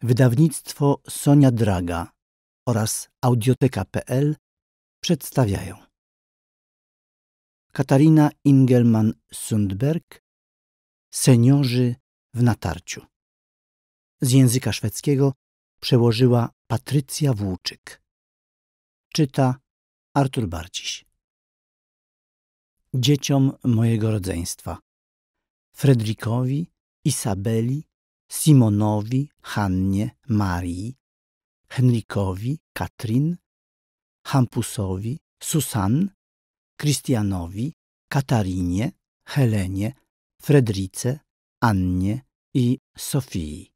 wydawnictwo Sonia Draga oraz audioteka.pl przedstawiają Katarina Ingelman-Sundberg Seniorzy w natarciu Z języka szwedzkiego przełożyła Patrycja Włóczyk Czyta Artur Barciś Dzieciom mojego rodzeństwa Fredrikowi, Isabeli, Simonowi, Hannie, Marii, Henrykowi, Katrin, Hampusowi, Susan, Krystianowi, Katarinie, Helenie, Fredrice, Annie i Sofii.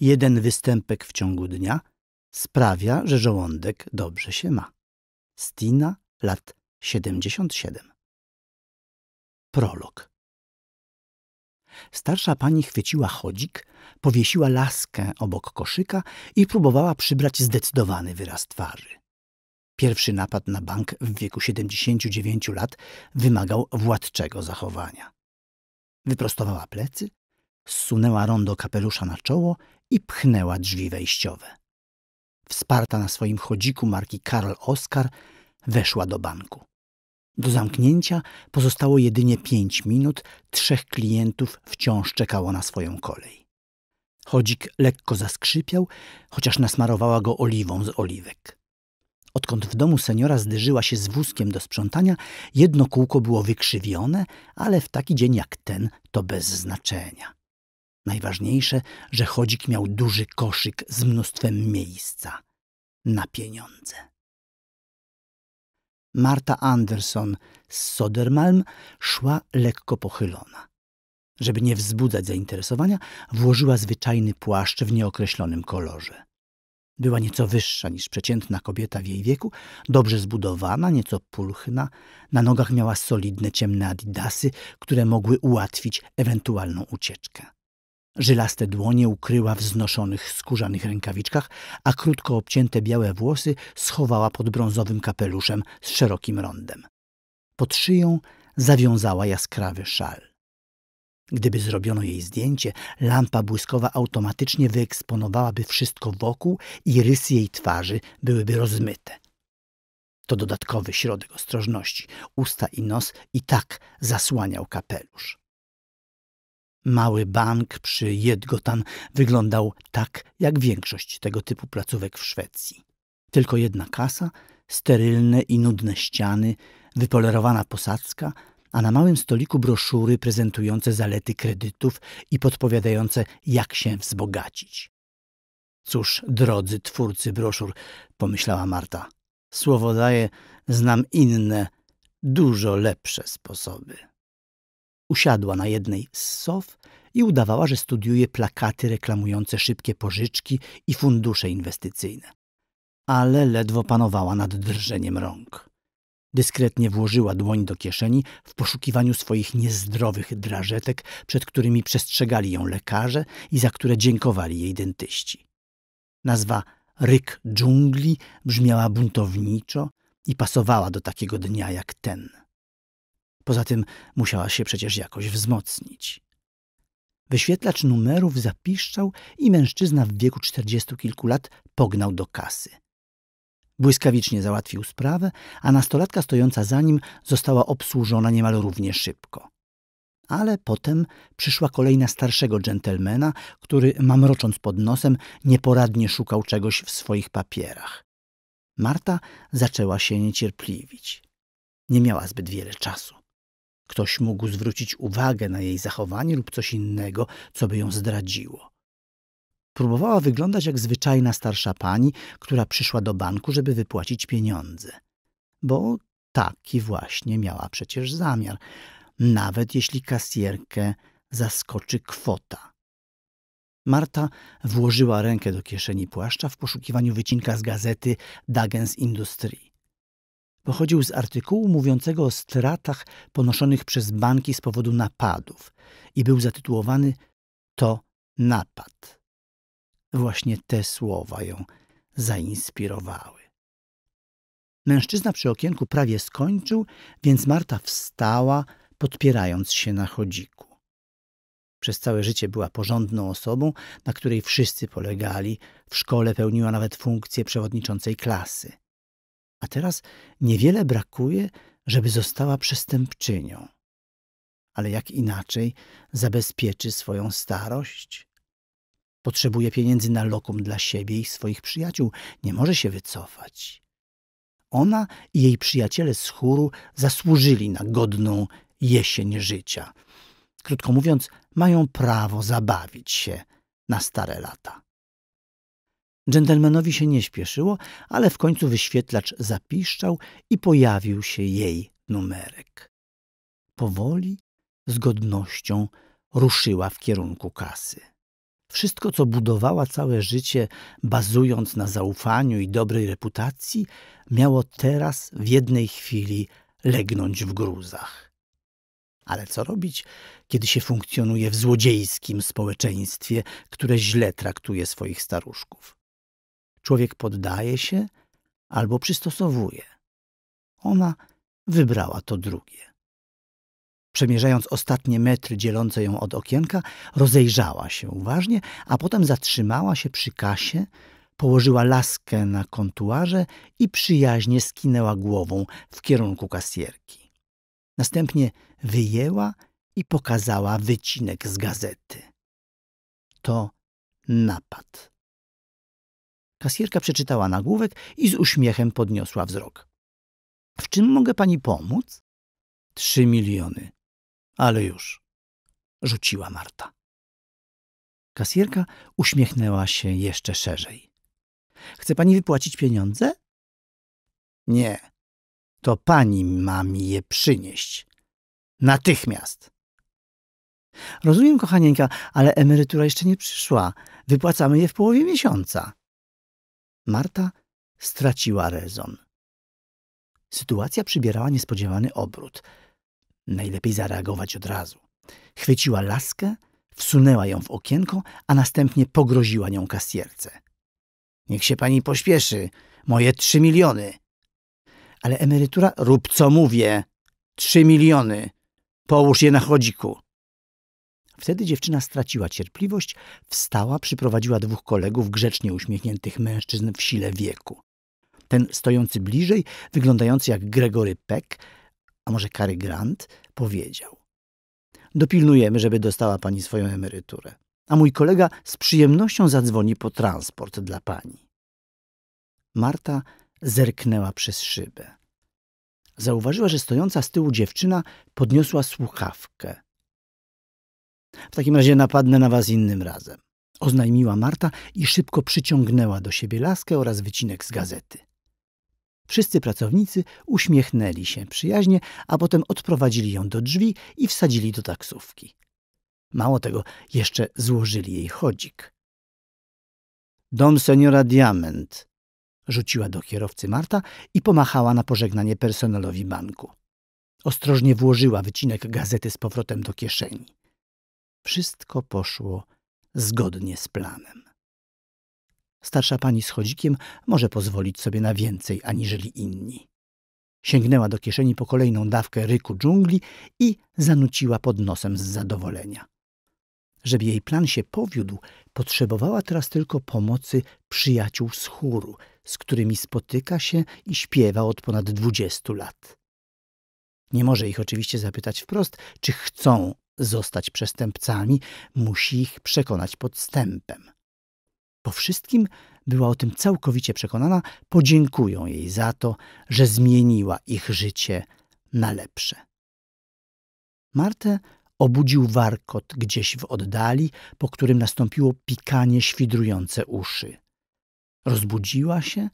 Jeden występek w ciągu dnia sprawia, że żołądek dobrze się ma. Stina, lat 77. Prolog. Starsza pani chwyciła chodzik, powiesiła laskę obok koszyka i próbowała przybrać zdecydowany wyraz twarzy. Pierwszy napad na bank w wieku 79 lat wymagał władczego zachowania. Wyprostowała plecy, zsunęła rondo kapelusza na czoło i pchnęła drzwi wejściowe. Wsparta na swoim chodziku marki Karl Oskar, weszła do banku. Do zamknięcia pozostało jedynie pięć minut, trzech klientów wciąż czekało na swoją kolej. Chodzik lekko zaskrzypiał, chociaż nasmarowała go oliwą z oliwek. Odkąd w domu seniora zderzyła się z wózkiem do sprzątania, jedno kółko było wykrzywione, ale w taki dzień jak ten to bez znaczenia. Najważniejsze, że chodzik miał duży koszyk z mnóstwem miejsca na pieniądze. Marta Anderson z Sodermalm szła lekko pochylona. Żeby nie wzbudzać zainteresowania, włożyła zwyczajny płaszcz w nieokreślonym kolorze. Była nieco wyższa niż przeciętna kobieta w jej wieku, dobrze zbudowana, nieco pulchna, na nogach miała solidne ciemne adidasy, które mogły ułatwić ewentualną ucieczkę. Żylaste dłonie ukryła w znoszonych skórzanych rękawiczkach, a krótko obcięte białe włosy schowała pod brązowym kapeluszem z szerokim rondem. Pod szyją zawiązała jaskrawy szal. Gdyby zrobiono jej zdjęcie, lampa błyskowa automatycznie wyeksponowałaby wszystko wokół i rysy jej twarzy byłyby rozmyte. To dodatkowy środek ostrożności. Usta i nos i tak zasłaniał kapelusz. Mały bank przy Jedgotan wyglądał tak jak większość tego typu placówek w Szwecji. Tylko jedna kasa, sterylne i nudne ściany, wypolerowana posadzka, a na małym stoliku broszury prezentujące zalety kredytów i podpowiadające, jak się wzbogacić. Cóż, drodzy twórcy broszur, pomyślała Marta, słowo daję, znam inne, dużo lepsze sposoby. Usiadła na jednej z sof i udawała, że studiuje plakaty reklamujące szybkie pożyczki i fundusze inwestycyjne. Ale ledwo panowała nad drżeniem rąk. Dyskretnie włożyła dłoń do kieszeni w poszukiwaniu swoich niezdrowych drażetek, przed którymi przestrzegali ją lekarze i za które dziękowali jej dentyści. Nazwa Ryk dżungli brzmiała buntowniczo i pasowała do takiego dnia jak ten – Poza tym musiała się przecież jakoś wzmocnić. Wyświetlacz numerów zapiszczał i mężczyzna w wieku czterdziestu kilku lat pognał do kasy. Błyskawicznie załatwił sprawę, a nastolatka stojąca za nim została obsłużona niemal równie szybko. Ale potem przyszła kolej na starszego dżentelmena, który, mamrocząc pod nosem, nieporadnie szukał czegoś w swoich papierach. Marta zaczęła się niecierpliwić. Nie miała zbyt wiele czasu. Ktoś mógł zwrócić uwagę na jej zachowanie lub coś innego, co by ją zdradziło. Próbowała wyglądać jak zwyczajna starsza pani, która przyszła do banku, żeby wypłacić pieniądze. Bo taki właśnie miała przecież zamiar, nawet jeśli kasjerkę zaskoczy kwota. Marta włożyła rękę do kieszeni płaszcza w poszukiwaniu wycinka z gazety Dagens Industrie pochodził z artykułu mówiącego o stratach ponoszonych przez banki z powodu napadów i był zatytułowany To napad. Właśnie te słowa ją zainspirowały. Mężczyzna przy okienku prawie skończył, więc Marta wstała, podpierając się na chodziku. Przez całe życie była porządną osobą, na której wszyscy polegali. W szkole pełniła nawet funkcję przewodniczącej klasy a teraz niewiele brakuje, żeby została przestępczynią. Ale jak inaczej zabezpieczy swoją starość? Potrzebuje pieniędzy na lokum dla siebie i swoich przyjaciół, nie może się wycofać. Ona i jej przyjaciele z chóru zasłużyli na godną jesień życia. Krótko mówiąc, mają prawo zabawić się na stare lata. Dżentelmenowi się nie śpieszyło, ale w końcu wyświetlacz zapiszczał i pojawił się jej numerek. Powoli, z godnością ruszyła w kierunku kasy. Wszystko, co budowała całe życie, bazując na zaufaniu i dobrej reputacji, miało teraz w jednej chwili legnąć w gruzach. Ale co robić, kiedy się funkcjonuje w złodziejskim społeczeństwie, które źle traktuje swoich staruszków? Człowiek poddaje się albo przystosowuje. Ona wybrała to drugie. Przemierzając ostatnie metry dzielące ją od okienka, rozejrzała się uważnie, a potem zatrzymała się przy kasie, położyła laskę na kontuarze i przyjaźnie skinęła głową w kierunku kasjerki. Następnie wyjęła i pokazała wycinek z gazety. To napad. Kasierka przeczytała nagłówek i z uśmiechem podniosła wzrok. W czym mogę pani pomóc? Trzy miliony. Ale już. Rzuciła Marta. Kasierka uśmiechnęła się jeszcze szerzej. Chce pani wypłacić pieniądze? Nie. To pani ma mi je przynieść. Natychmiast. Rozumiem, kochanieńka, ale emerytura jeszcze nie przyszła. Wypłacamy je w połowie miesiąca. Marta straciła rezon. Sytuacja przybierała niespodziewany obrót. Najlepiej zareagować od razu. Chwyciła laskę, wsunęła ją w okienko, a następnie pogroziła nią kasjerce. Niech się pani pośpieszy, moje trzy miliony. Ale emerytura, rób co mówię, trzy miliony. Połóż je na chodziku. Wtedy dziewczyna straciła cierpliwość, wstała, przyprowadziła dwóch kolegów, grzecznie uśmiechniętych mężczyzn w sile wieku. Ten stojący bliżej, wyglądający jak Gregory Peck, a może Cary Grant, powiedział: Dopilnujemy, żeby dostała pani swoją emeryturę, a mój kolega z przyjemnością zadzwoni po transport dla pani. Marta zerknęła przez szybę. Zauważyła, że stojąca z tyłu dziewczyna podniosła słuchawkę. W takim razie napadnę na was innym razem. Oznajmiła Marta i szybko przyciągnęła do siebie laskę oraz wycinek z gazety. Wszyscy pracownicy uśmiechnęli się przyjaźnie, a potem odprowadzili ją do drzwi i wsadzili do taksówki. Mało tego, jeszcze złożyli jej chodzik. Dom seniora Diament, rzuciła do kierowcy Marta i pomachała na pożegnanie personelowi banku. Ostrożnie włożyła wycinek gazety z powrotem do kieszeni wszystko poszło zgodnie z planem. Starsza pani z chodzikiem może pozwolić sobie na więcej aniżeli inni. Sięgnęła do kieszeni po kolejną dawkę ryku dżungli i zanuciła pod nosem z zadowolenia. Żeby jej plan się powiódł, potrzebowała teraz tylko pomocy przyjaciół z chóru, z którymi spotyka się i śpiewa od ponad dwudziestu lat. Nie może ich oczywiście zapytać wprost, czy chcą zostać przestępcami, musi ich przekonać podstępem. Po wszystkim była o tym całkowicie przekonana, podziękują jej za to, że zmieniła ich życie na lepsze. Martę obudził warkot gdzieś w oddali, po którym nastąpiło pikanie świdrujące uszy. Rozbudziła się,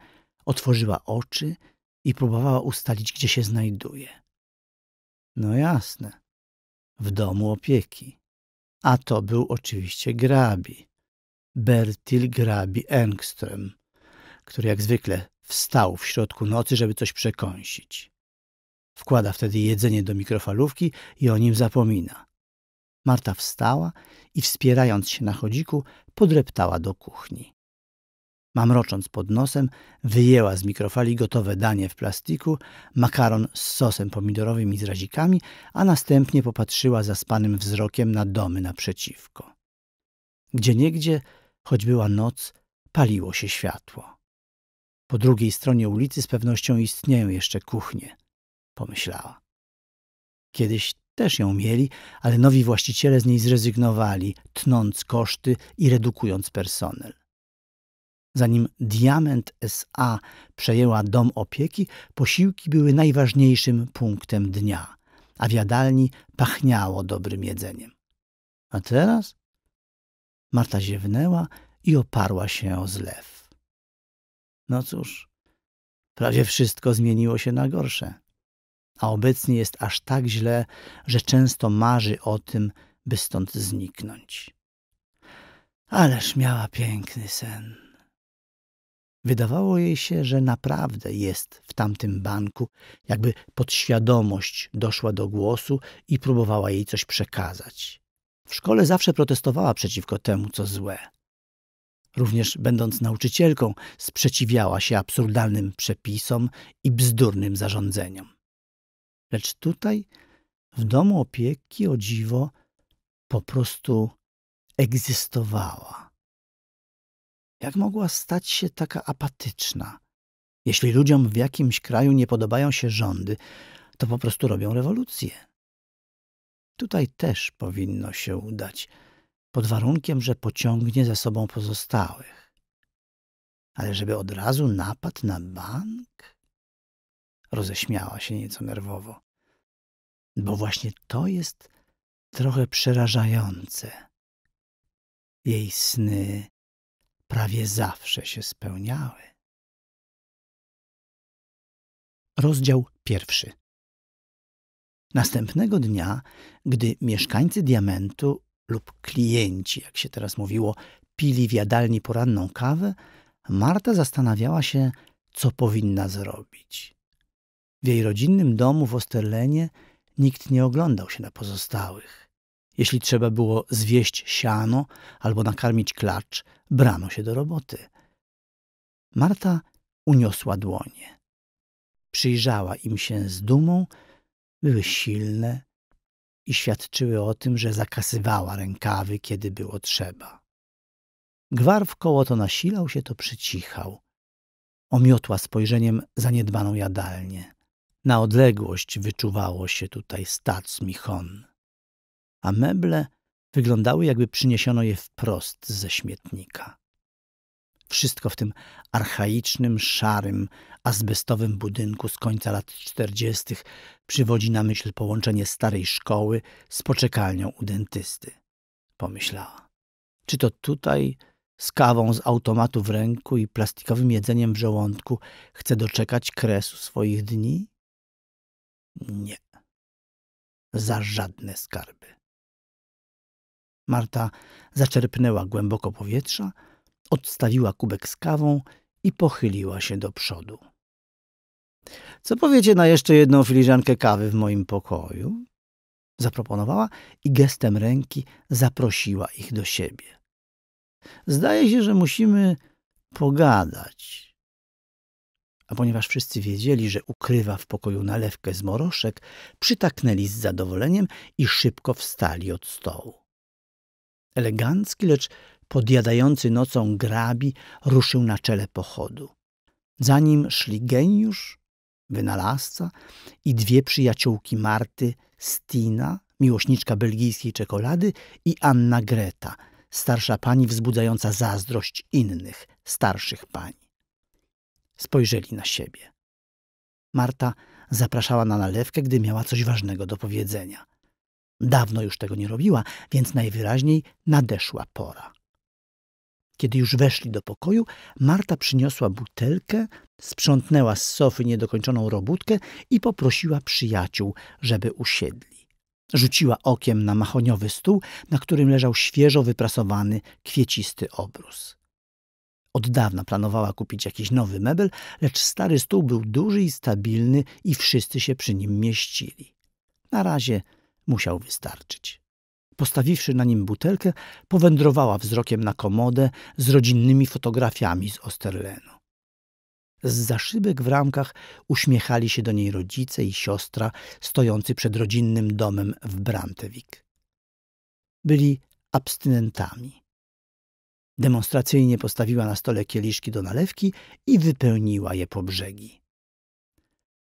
otworzyła oczy i próbowała ustalić, gdzie się znajduje. No jasne, w domu opieki. A to był oczywiście Grabi, Bertil Grabi Engström, który jak zwykle wstał w środku nocy, żeby coś przekąsić. Wkłada wtedy jedzenie do mikrofalówki i o nim zapomina. Marta wstała i wspierając się na chodziku, podreptała do kuchni. Mamrocząc pod nosem, wyjęła z mikrofali gotowe danie w plastiku, makaron z sosem pomidorowym i z razikami, a następnie popatrzyła zaspanym wzrokiem na domy naprzeciwko. Gdzieniegdzie, choć była noc, paliło się światło. Po drugiej stronie ulicy z pewnością istnieją jeszcze kuchnie, pomyślała. Kiedyś też ją mieli, ale nowi właściciele z niej zrezygnowali, tnąc koszty i redukując personel. Zanim Diament SA przejęła dom opieki, posiłki były najważniejszym punktem dnia, a w jadalni pachniało dobrym jedzeniem. A teraz? Marta ziewnęła i oparła się o zlew. No cóż, prawie wszystko zmieniło się na gorsze. A obecnie jest aż tak źle, że często marzy o tym, by stąd zniknąć. Ależ miała piękny sen. Wydawało jej się, że naprawdę jest w tamtym banku, jakby podświadomość doszła do głosu i próbowała jej coś przekazać. W szkole zawsze protestowała przeciwko temu, co złe. Również będąc nauczycielką, sprzeciwiała się absurdalnym przepisom i bzdurnym zarządzeniom. Lecz tutaj, w domu opieki, o dziwo, po prostu egzystowała. Jak mogła stać się taka apatyczna? Jeśli ludziom w jakimś kraju nie podobają się rządy, to po prostu robią rewolucję. Tutaj też powinno się udać, pod warunkiem, że pociągnie za sobą pozostałych. Ale żeby od razu napadł na bank? Roześmiała się nieco nerwowo. Bo właśnie to jest trochę przerażające. Jej sny prawie zawsze się spełniały. Rozdział pierwszy. Następnego dnia, gdy mieszkańcy diamentu lub klienci, jak się teraz mówiło, pili w jadalni poranną kawę, Marta zastanawiała się, co powinna zrobić. W jej rodzinnym domu w Osterlenie nikt nie oglądał się na pozostałych. Jeśli trzeba było zwieść siano albo nakarmić klacz, brano się do roboty. Marta uniosła dłonie. Przyjrzała im się z dumą, były silne i świadczyły o tym, że zakasywała rękawy, kiedy było trzeba. Gwar w koło to nasilał się, to przycichał. Omiotła spojrzeniem zaniedbaną jadalnię. Na odległość wyczuwało się tutaj stad Michon a meble wyglądały jakby przyniesiono je wprost ze śmietnika. Wszystko w tym archaicznym, szarym, azbestowym budynku z końca lat czterdziestych przywodzi na myśl połączenie starej szkoły z poczekalnią u dentysty. Pomyślała. Czy to tutaj, z kawą z automatu w ręku i plastikowym jedzeniem w żołądku, chce doczekać kresu swoich dni? Nie. Za żadne skarby. Marta zaczerpnęła głęboko powietrza, odstawiła kubek z kawą i pochyliła się do przodu. Co powiecie na jeszcze jedną filiżankę kawy w moim pokoju? Zaproponowała i gestem ręki zaprosiła ich do siebie. Zdaje się, że musimy pogadać. A ponieważ wszyscy wiedzieli, że ukrywa w pokoju nalewkę z moroszek, przytaknęli z zadowoleniem i szybko wstali od stołu. Elegancki, lecz podjadający nocą grabi ruszył na czele pochodu. Za nim szli geniusz, wynalazca i dwie przyjaciółki Marty, Stina, miłośniczka belgijskiej czekolady i Anna Greta, starsza pani wzbudzająca zazdrość innych, starszych pań. Spojrzeli na siebie. Marta zapraszała na nalewkę, gdy miała coś ważnego do powiedzenia – Dawno już tego nie robiła, więc najwyraźniej nadeszła pora. Kiedy już weszli do pokoju, Marta przyniosła butelkę, sprzątnęła z sofy niedokończoną robótkę i poprosiła przyjaciół, żeby usiedli. Rzuciła okiem na mahoniowy stół, na którym leżał świeżo wyprasowany, kwiecisty obrus. Od dawna planowała kupić jakiś nowy mebel, lecz stary stół był duży i stabilny i wszyscy się przy nim mieścili. Na razie musiał wystarczyć. Postawiwszy na nim butelkę, powędrowała wzrokiem na komodę z rodzinnymi fotografiami z Osterlenu. Z zaszybek w ramkach uśmiechali się do niej rodzice i siostra stojący przed rodzinnym domem w Brantewik. Byli abstynentami. Demonstracyjnie postawiła na stole kieliszki do nalewki i wypełniła je po brzegi.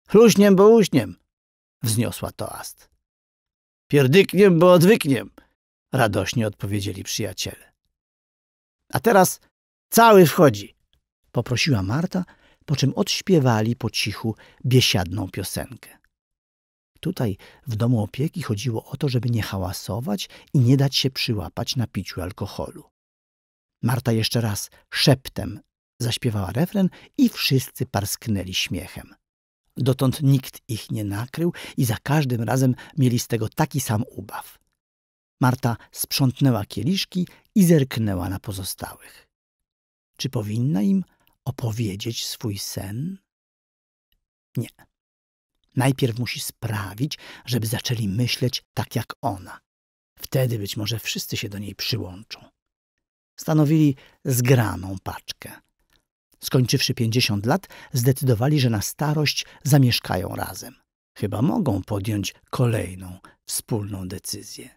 Chluśniem, bo uśniem! wzniosła toast. Pierdykniem, bo odwykniem, radośnie odpowiedzieli przyjaciele. A teraz cały wchodzi, poprosiła Marta, po czym odśpiewali po cichu biesiadną piosenkę. Tutaj w domu opieki chodziło o to, żeby nie hałasować i nie dać się przyłapać na piciu alkoholu. Marta jeszcze raz szeptem zaśpiewała refren i wszyscy parsknęli śmiechem. Dotąd nikt ich nie nakrył i za każdym razem mieli z tego taki sam ubaw. Marta sprzątnęła kieliszki i zerknęła na pozostałych. Czy powinna im opowiedzieć swój sen? Nie. Najpierw musi sprawić, żeby zaczęli myśleć tak jak ona. Wtedy być może wszyscy się do niej przyłączą. Stanowili zgraną paczkę skończywszy 50 lat, zdecydowali, że na starość zamieszkają razem. Chyba mogą podjąć kolejną wspólną decyzję.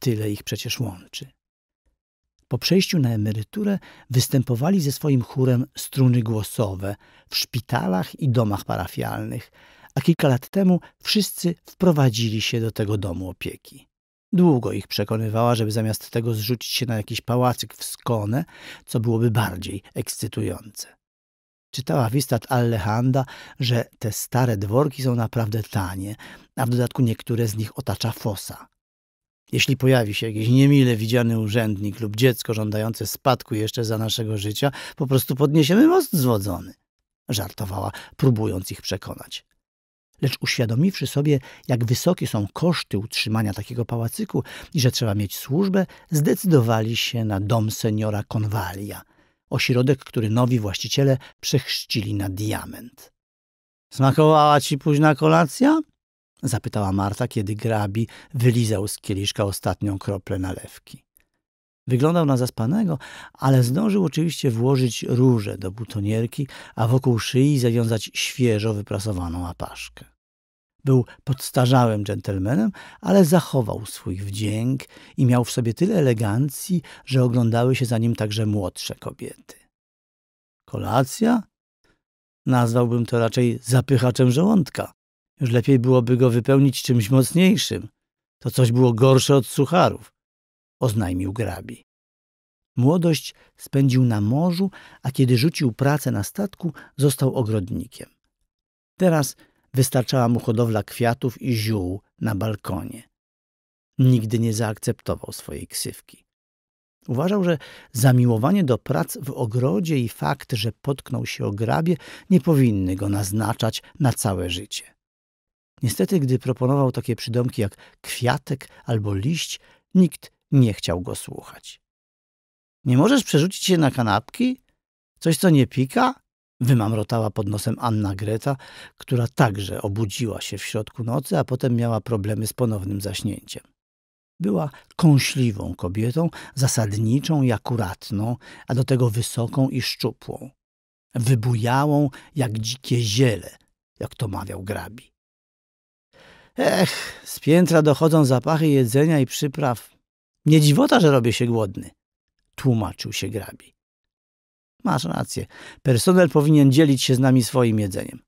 Tyle ich przecież łączy. Po przejściu na emeryturę występowali ze swoim chórem struny głosowe w szpitalach i domach parafialnych, a kilka lat temu wszyscy wprowadzili się do tego domu opieki. Długo ich przekonywała, żeby zamiast tego zrzucić się na jakiś pałacyk w Skone, co byłoby bardziej ekscytujące. Czytała w Istat Allehanda, że te stare dworki są naprawdę tanie, a w dodatku niektóre z nich otacza fosa. Jeśli pojawi się jakiś niemile widziany urzędnik lub dziecko żądające spadku jeszcze za naszego życia, po prostu podniesiemy most zwodzony. Żartowała, próbując ich przekonać. Lecz uświadomiwszy sobie, jak wysokie są koszty utrzymania takiego pałacyku i że trzeba mieć służbę, zdecydowali się na dom seniora Konwalia, ośrodek, który nowi właściciele przechrzcili na diament. Smakowała ci późna kolacja? zapytała Marta, kiedy grabi wylizał z kieliszka ostatnią kroplę nalewki. Wyglądał na zaspanego, ale zdążył oczywiście włożyć róże do butonierki, a wokół szyi zawiązać świeżo wyprasowaną apaszkę. Był podstarzałym dżentelmenem, ale zachował swój wdzięk i miał w sobie tyle elegancji, że oglądały się za nim także młodsze kobiety. Kolacja? Nazwałbym to raczej zapychaczem żołądka. Już lepiej byłoby go wypełnić czymś mocniejszym. To coś było gorsze od sucharów, oznajmił grabi. Młodość spędził na morzu, a kiedy rzucił pracę na statku, został ogrodnikiem. Teraz wystarczała mu hodowla kwiatów i ziół na balkonie. Nigdy nie zaakceptował swojej ksywki. Uważał, że zamiłowanie do prac w ogrodzie i fakt, że potknął się o grabie, nie powinny go naznaczać na całe życie. Niestety, gdy proponował takie przydomki jak kwiatek albo liść, nikt nie chciał go słuchać. Nie możesz przerzucić się na kanapki? Coś, co nie pika? Wymamrotała pod nosem Anna Greta, która także obudziła się w środku nocy, a potem miała problemy z ponownym zaśnięciem. Była kąśliwą kobietą, zasadniczą i akuratną, a do tego wysoką i szczupłą. Wybujałą jak dzikie ziele, jak to mawiał grabi. Ech, z piętra dochodzą zapachy jedzenia i przypraw. Nie dziwota, że robię się głodny, tłumaczył się grabi. Masz rację. Personel powinien dzielić się z nami swoim jedzeniem.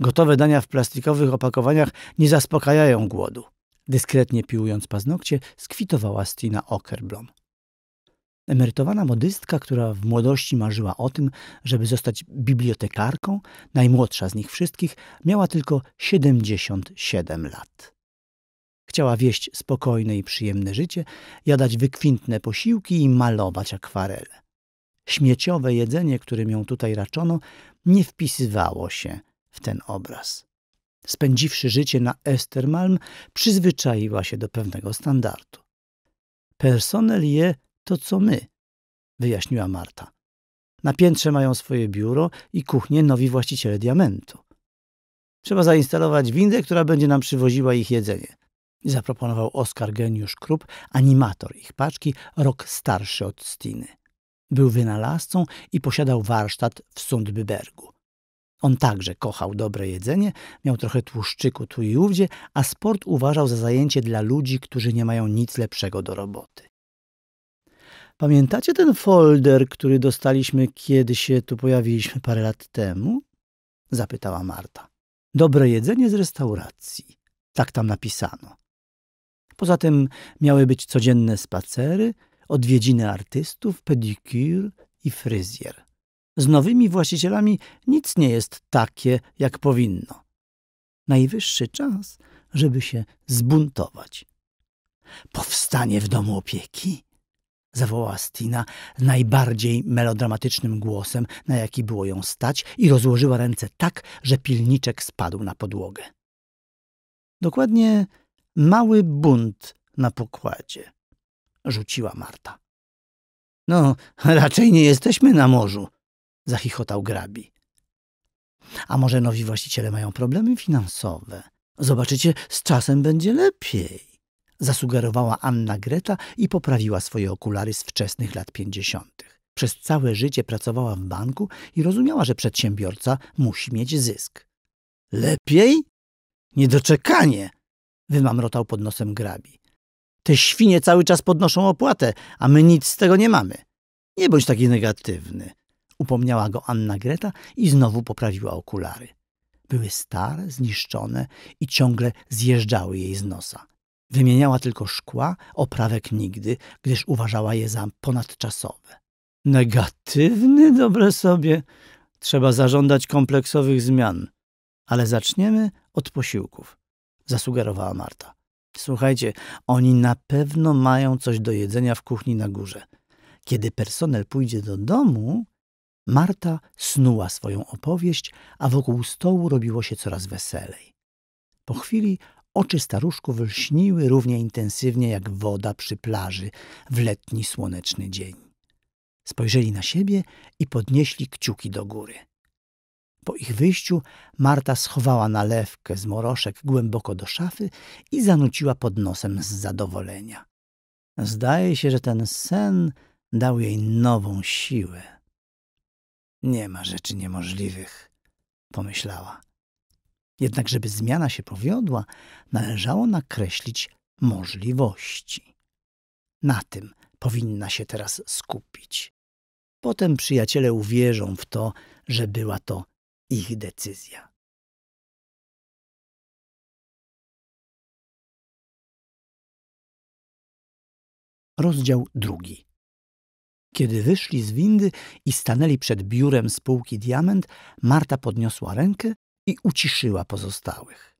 Gotowe dania w plastikowych opakowaniach nie zaspokajają głodu. Dyskretnie piłując paznokcie, skwitowała Stina Okerblom. Emerytowana modystka, która w młodości marzyła o tym, żeby zostać bibliotekarką, najmłodsza z nich wszystkich, miała tylko 77 lat. Chciała wieść spokojne i przyjemne życie, jadać wykwintne posiłki i malować akwarele śmieciowe jedzenie, którym ją tutaj raczono, nie wpisywało się w ten obraz. Spędziwszy życie na Estermalm, przyzwyczaiła się do pewnego standardu. Personel je to, co my, wyjaśniła Marta. Na piętrze mają swoje biuro i kuchnię nowi właściciele diamentu. Trzeba zainstalować windę, która będzie nam przywoziła ich jedzenie. Zaproponował Oskar Geniusz Krupp, animator ich paczki, rok starszy od Stiny. Był wynalazcą i posiadał warsztat w Sundbybergu. On także kochał dobre jedzenie, miał trochę tłuszczyku tu i ówdzie, a sport uważał za zajęcie dla ludzi, którzy nie mają nic lepszego do roboty. Pamiętacie ten folder, który dostaliśmy, kiedy się tu pojawiliśmy parę lat temu? Zapytała Marta. Dobre jedzenie z restauracji. Tak tam napisano. Poza tym miały być codzienne spacery, odwiedziny artystów, pedikur i fryzjer. Z nowymi właścicielami nic nie jest takie, jak powinno. Najwyższy czas, żeby się zbuntować. Powstanie w domu opieki? zawołała Stina najbardziej melodramatycznym głosem, na jaki było ją stać i rozłożyła ręce tak, że pilniczek spadł na podłogę. Dokładnie mały bunt na pokładzie rzuciła Marta. No, raczej nie jesteśmy na morzu, zachichotał grabi. A może nowi właściciele mają problemy finansowe? Zobaczycie, z czasem będzie lepiej, zasugerowała Anna Greta i poprawiła swoje okulary z wczesnych lat pięćdziesiątych. Przez całe życie pracowała w banku i rozumiała, że przedsiębiorca musi mieć zysk. Lepiej? Niedoczekanie! wymamrotał pod nosem grabi. Te świnie cały czas podnoszą opłatę, a my nic z tego nie mamy. Nie bądź taki negatywny, upomniała go Anna Greta i znowu poprawiła okulary. Były stare, zniszczone i ciągle zjeżdżały jej z nosa. Wymieniała tylko szkła, oprawek nigdy, gdyż uważała je za ponadczasowe. Negatywny, dobre sobie. Trzeba zażądać kompleksowych zmian. Ale zaczniemy od posiłków, zasugerowała Marta. Słuchajcie, oni na pewno mają coś do jedzenia w kuchni na górze. Kiedy personel pójdzie do domu, Marta snuła swoją opowieść, a wokół stołu robiło się coraz weselej. Po chwili oczy staruszków lśniły równie intensywnie jak woda przy plaży w letni słoneczny dzień. Spojrzeli na siebie i podnieśli kciuki do góry. Po ich wyjściu Marta schowała nalewkę z moroszek głęboko do szafy i zanuciła pod nosem z zadowolenia. Zdaje się, że ten sen dał jej nową siłę. Nie ma rzeczy niemożliwych, pomyślała. Jednak, żeby zmiana się powiodła, należało nakreślić możliwości. Na tym powinna się teraz skupić. Potem przyjaciele uwierzą w to, że była to ich decyzja. Rozdział drugi. Kiedy wyszli z windy i stanęli przed biurem spółki Diament, Marta podniosła rękę i uciszyła pozostałych.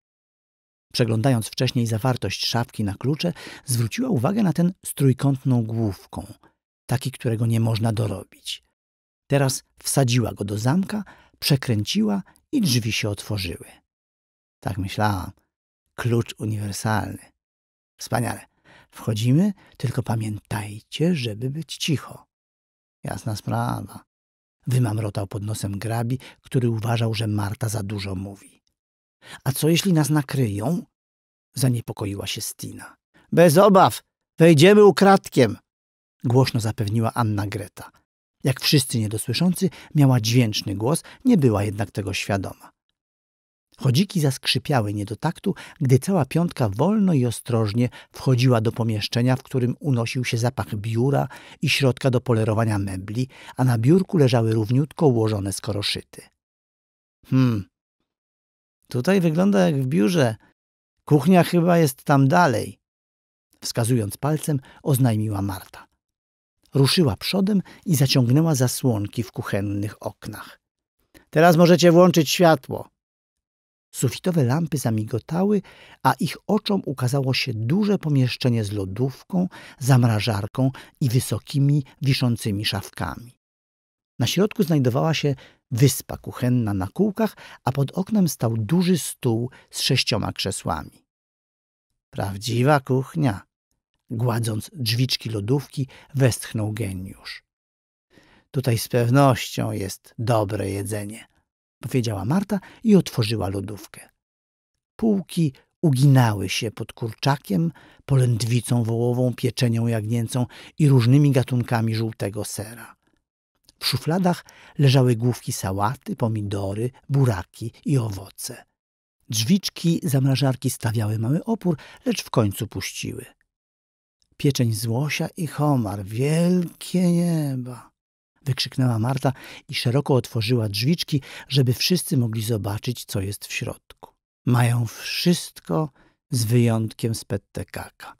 Przeglądając wcześniej zawartość szafki na klucze, zwróciła uwagę na ten z trójkątną główką, taki, którego nie można dorobić. Teraz wsadziła go do zamka, przekręciła i drzwi się otworzyły. Tak myślałam. Klucz uniwersalny. Wspaniale. Wchodzimy, tylko pamiętajcie, żeby być cicho. Jasna sprawa. Wymamrotał pod nosem grabi, który uważał, że Marta za dużo mówi. A co jeśli nas nakryją? Zaniepokoiła się Stina. Bez obaw! Wejdziemy ukradkiem! Głośno zapewniła Anna Greta. Jak wszyscy niedosłyszący, miała dźwięczny głos, nie była jednak tego świadoma. Chodziki zaskrzypiały nie do taktu, gdy cała piątka wolno i ostrożnie wchodziła do pomieszczenia, w którym unosił się zapach biura i środka do polerowania mebli, a na biurku leżały równiutko ułożone skoroszyty. Hmm, tutaj wygląda jak w biurze. Kuchnia chyba jest tam dalej. Wskazując palcem, oznajmiła Marta. Ruszyła przodem i zaciągnęła zasłonki w kuchennych oknach. Teraz możecie włączyć światło. Sufitowe lampy zamigotały, a ich oczom ukazało się duże pomieszczenie z lodówką, zamrażarką i wysokimi, wiszącymi szafkami. Na środku znajdowała się wyspa kuchenna na kółkach, a pod oknem stał duży stół z sześcioma krzesłami. Prawdziwa kuchnia, Gładząc drzwiczki lodówki, westchnął geniusz. Tutaj z pewnością jest dobre jedzenie, powiedziała Marta i otworzyła lodówkę. Półki uginały się pod kurczakiem, polędwicą wołową, pieczenią jagnięcą i różnymi gatunkami żółtego sera. W szufladach leżały główki sałaty, pomidory, buraki i owoce. Drzwiczki zamrażarki stawiały mały opór, lecz w końcu puściły pieczeń z Łosia i homar. Wielkie nieba! Wykrzyknęła Marta i szeroko otworzyła drzwiczki, żeby wszyscy mogli zobaczyć, co jest w środku. Mają wszystko z wyjątkiem spettekaka.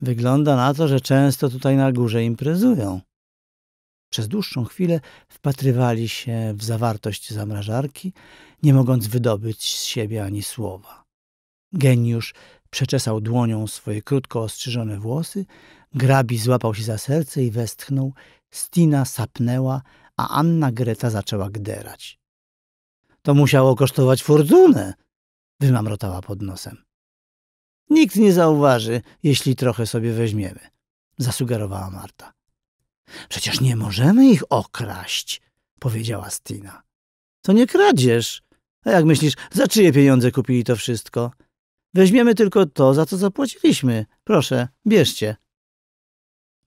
Wygląda na to, że często tutaj na górze imprezują. Przez dłuższą chwilę wpatrywali się w zawartość zamrażarki, nie mogąc wydobyć z siebie ani słowa. Geniusz Przeczesał dłonią swoje krótko ostrzyżone włosy, grabi złapał się za serce i westchnął, Stina sapnęła, a Anna Greta zaczęła gderać. To musiało kosztować fortunę, wymamrotała pod nosem. Nikt nie zauważy, jeśli trochę sobie weźmiemy, zasugerowała Marta. Przecież nie możemy ich okraść, powiedziała Stina. To nie kradzież. A jak myślisz, za czyje pieniądze kupili to wszystko? Weźmiemy tylko to, za co zapłaciliśmy. Proszę, bierzcie.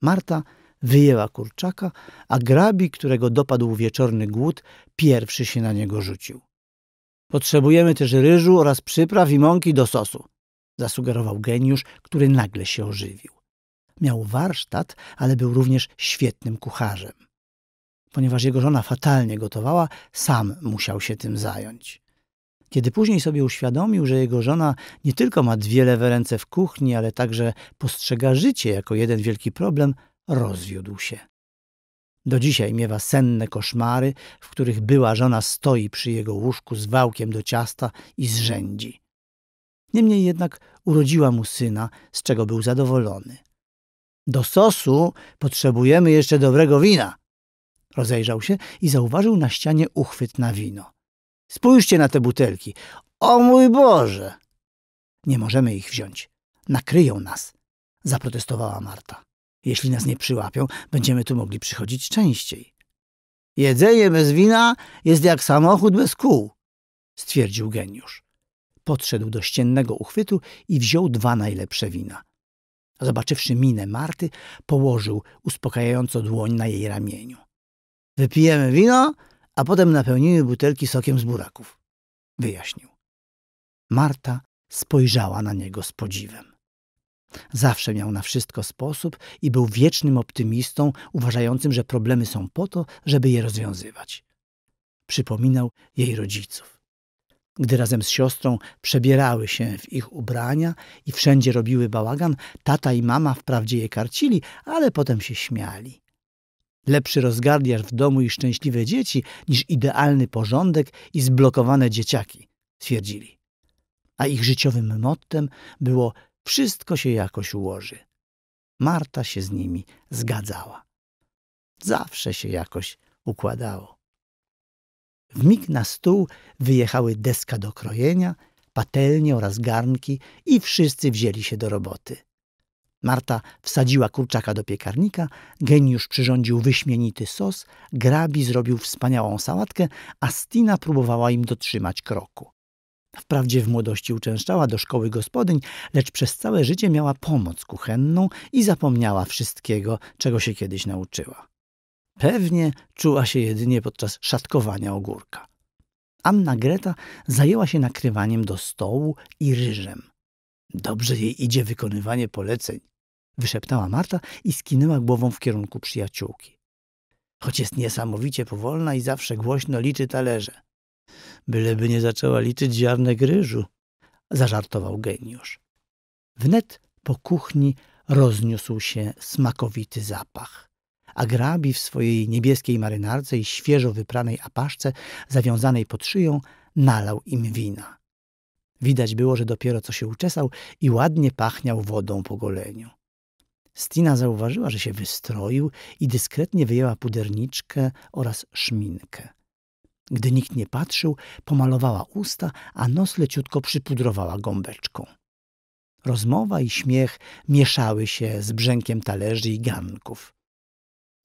Marta wyjęła kurczaka, a grabi, którego dopadł wieczorny głód, pierwszy się na niego rzucił. Potrzebujemy też ryżu oraz przypraw i mąki do sosu, zasugerował geniusz, który nagle się ożywił. Miał warsztat, ale był również świetnym kucharzem. Ponieważ jego żona fatalnie gotowała, sam musiał się tym zająć. Kiedy później sobie uświadomił, że jego żona nie tylko ma dwie lewe ręce w kuchni, ale także postrzega życie jako jeden wielki problem, rozwiódł się. Do dzisiaj miewa senne koszmary, w których była żona stoi przy jego łóżku z wałkiem do ciasta i zrzędzi. Niemniej jednak urodziła mu syna, z czego był zadowolony. Do sosu potrzebujemy jeszcze dobrego wina. Rozejrzał się i zauważył na ścianie uchwyt na wino. Spójrzcie na te butelki. O mój Boże! Nie możemy ich wziąć. Nakryją nas, zaprotestowała Marta. Jeśli nas nie przyłapią, będziemy tu mogli przychodzić częściej. Jedzenie bez wina jest jak samochód bez kół, stwierdził geniusz. Podszedł do ściennego uchwytu i wziął dwa najlepsze wina. Zobaczywszy minę Marty, położył uspokajająco dłoń na jej ramieniu. Wypijemy wino, a potem napełniły butelki sokiem z buraków. Wyjaśnił. Marta spojrzała na niego z podziwem. Zawsze miał na wszystko sposób i był wiecznym optymistą, uważającym, że problemy są po to, żeby je rozwiązywać. Przypominał jej rodziców. Gdy razem z siostrą przebierały się w ich ubrania i wszędzie robiły bałagan, tata i mama wprawdzie je karcili, ale potem się śmiali. Lepszy rozgardiarz w domu i szczęśliwe dzieci niż idealny porządek i zblokowane dzieciaki, twierdzili. A ich życiowym mottem było wszystko się jakoś ułoży. Marta się z nimi zgadzała. Zawsze się jakoś układało. W mig na stół wyjechały deska do krojenia, patelnie oraz garnki i wszyscy wzięli się do roboty. Marta wsadziła kurczaka do piekarnika, geniusz przyrządził wyśmienity sos, grabi zrobił wspaniałą sałatkę, a Stina próbowała im dotrzymać kroku. Wprawdzie w młodości uczęszczała do szkoły gospodyń, lecz przez całe życie miała pomoc kuchenną i zapomniała wszystkiego, czego się kiedyś nauczyła. Pewnie czuła się jedynie podczas szatkowania ogórka. Anna Greta zajęła się nakrywaniem do stołu i ryżem. Dobrze jej idzie wykonywanie poleceń wyszeptała Marta i skinęła głową w kierunku przyjaciółki. Choć jest niesamowicie powolna i zawsze głośno liczy talerze. Byleby nie zaczęła liczyć ziarnek ryżu, zażartował geniusz. Wnet po kuchni rozniósł się smakowity zapach. A grabi w swojej niebieskiej marynarce i świeżo wypranej apaszce zawiązanej pod szyją nalał im wina. Widać było, że dopiero co się uczesał i ładnie pachniał wodą po goleniu. Stina zauważyła, że się wystroił i dyskretnie wyjęła puderniczkę oraz szminkę. Gdy nikt nie patrzył, pomalowała usta, a nos leciutko przypudrowała gąbeczką. Rozmowa i śmiech mieszały się z brzękiem talerzy i ganków.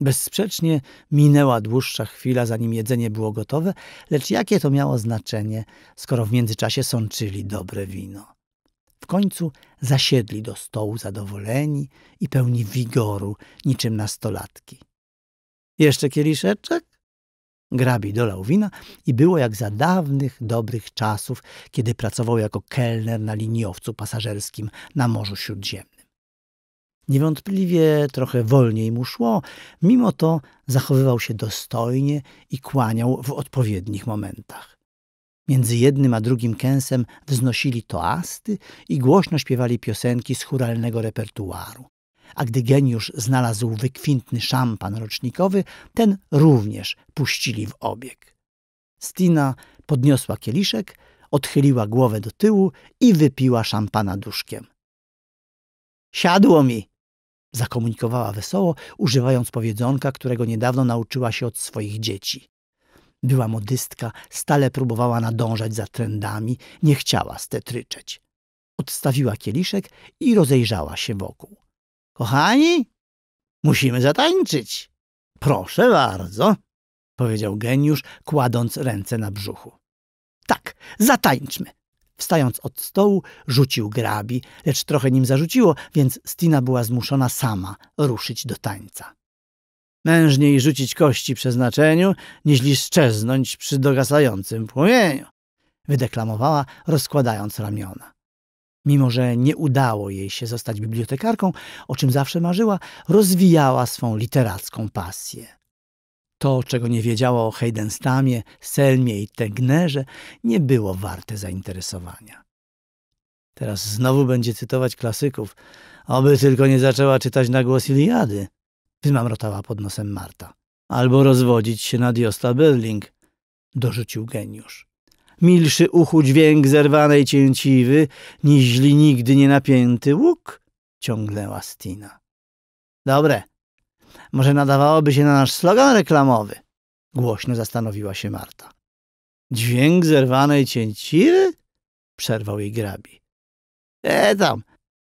Bezsprzecznie minęła dłuższa chwila, zanim jedzenie było gotowe, lecz jakie to miało znaczenie, skoro w międzyczasie sączyli dobre wino. W końcu zasiedli do stołu zadowoleni i pełni wigoru, niczym nastolatki. Jeszcze kieliszeczek? Grabi dolał wina i było jak za dawnych, dobrych czasów, kiedy pracował jako kelner na liniowcu pasażerskim na Morzu Śródziemnym. Niewątpliwie trochę wolniej mu szło, mimo to zachowywał się dostojnie i kłaniał w odpowiednich momentach. Między jednym a drugim kęsem wznosili toasty i głośno śpiewali piosenki z churalnego repertuaru. A gdy geniusz znalazł wykwintny szampan rocznikowy, ten również puścili w obieg. Stina podniosła kieliszek, odchyliła głowę do tyłu i wypiła szampana duszkiem. Siadło mi! zakomunikowała wesoło, używając powiedzonka, którego niedawno nauczyła się od swoich dzieci. Była modystka, stale próbowała nadążać za trendami, nie chciała stetryczeć. Odstawiła kieliszek i rozejrzała się wokół. Kochani, musimy zatańczyć. Proszę bardzo, powiedział geniusz, kładąc ręce na brzuchu. Tak, zatańczmy. Wstając od stołu, rzucił grabi, lecz trochę nim zarzuciło, więc Stina była zmuszona sama ruszyć do tańca. Mężniej rzucić kości przeznaczeniu, niż szczeznąć przy dogasającym płomieniu, wydeklamowała, rozkładając ramiona. Mimo, że nie udało jej się zostać bibliotekarką, o czym zawsze marzyła, rozwijała swą literacką pasję. To, czego nie wiedziała o Heidenstamie, Selmie i Tegnerze, nie było warte zainteresowania. Teraz znowu będzie cytować klasyków. Oby tylko nie zaczęła czytać na głos Iliady – wymamrotała pod nosem Marta. Albo rozwodzić się na Josta Berling, dorzucił geniusz. Milszy uchu dźwięk zerwanej cięciwy, niźli nigdy nie napięty łuk, ciągnęła Stina. Dobre, może nadawałoby się na nasz slogan reklamowy, głośno zastanowiła się Marta. Dźwięk zerwanej cięciwy? Przerwał jej grabi. E tam,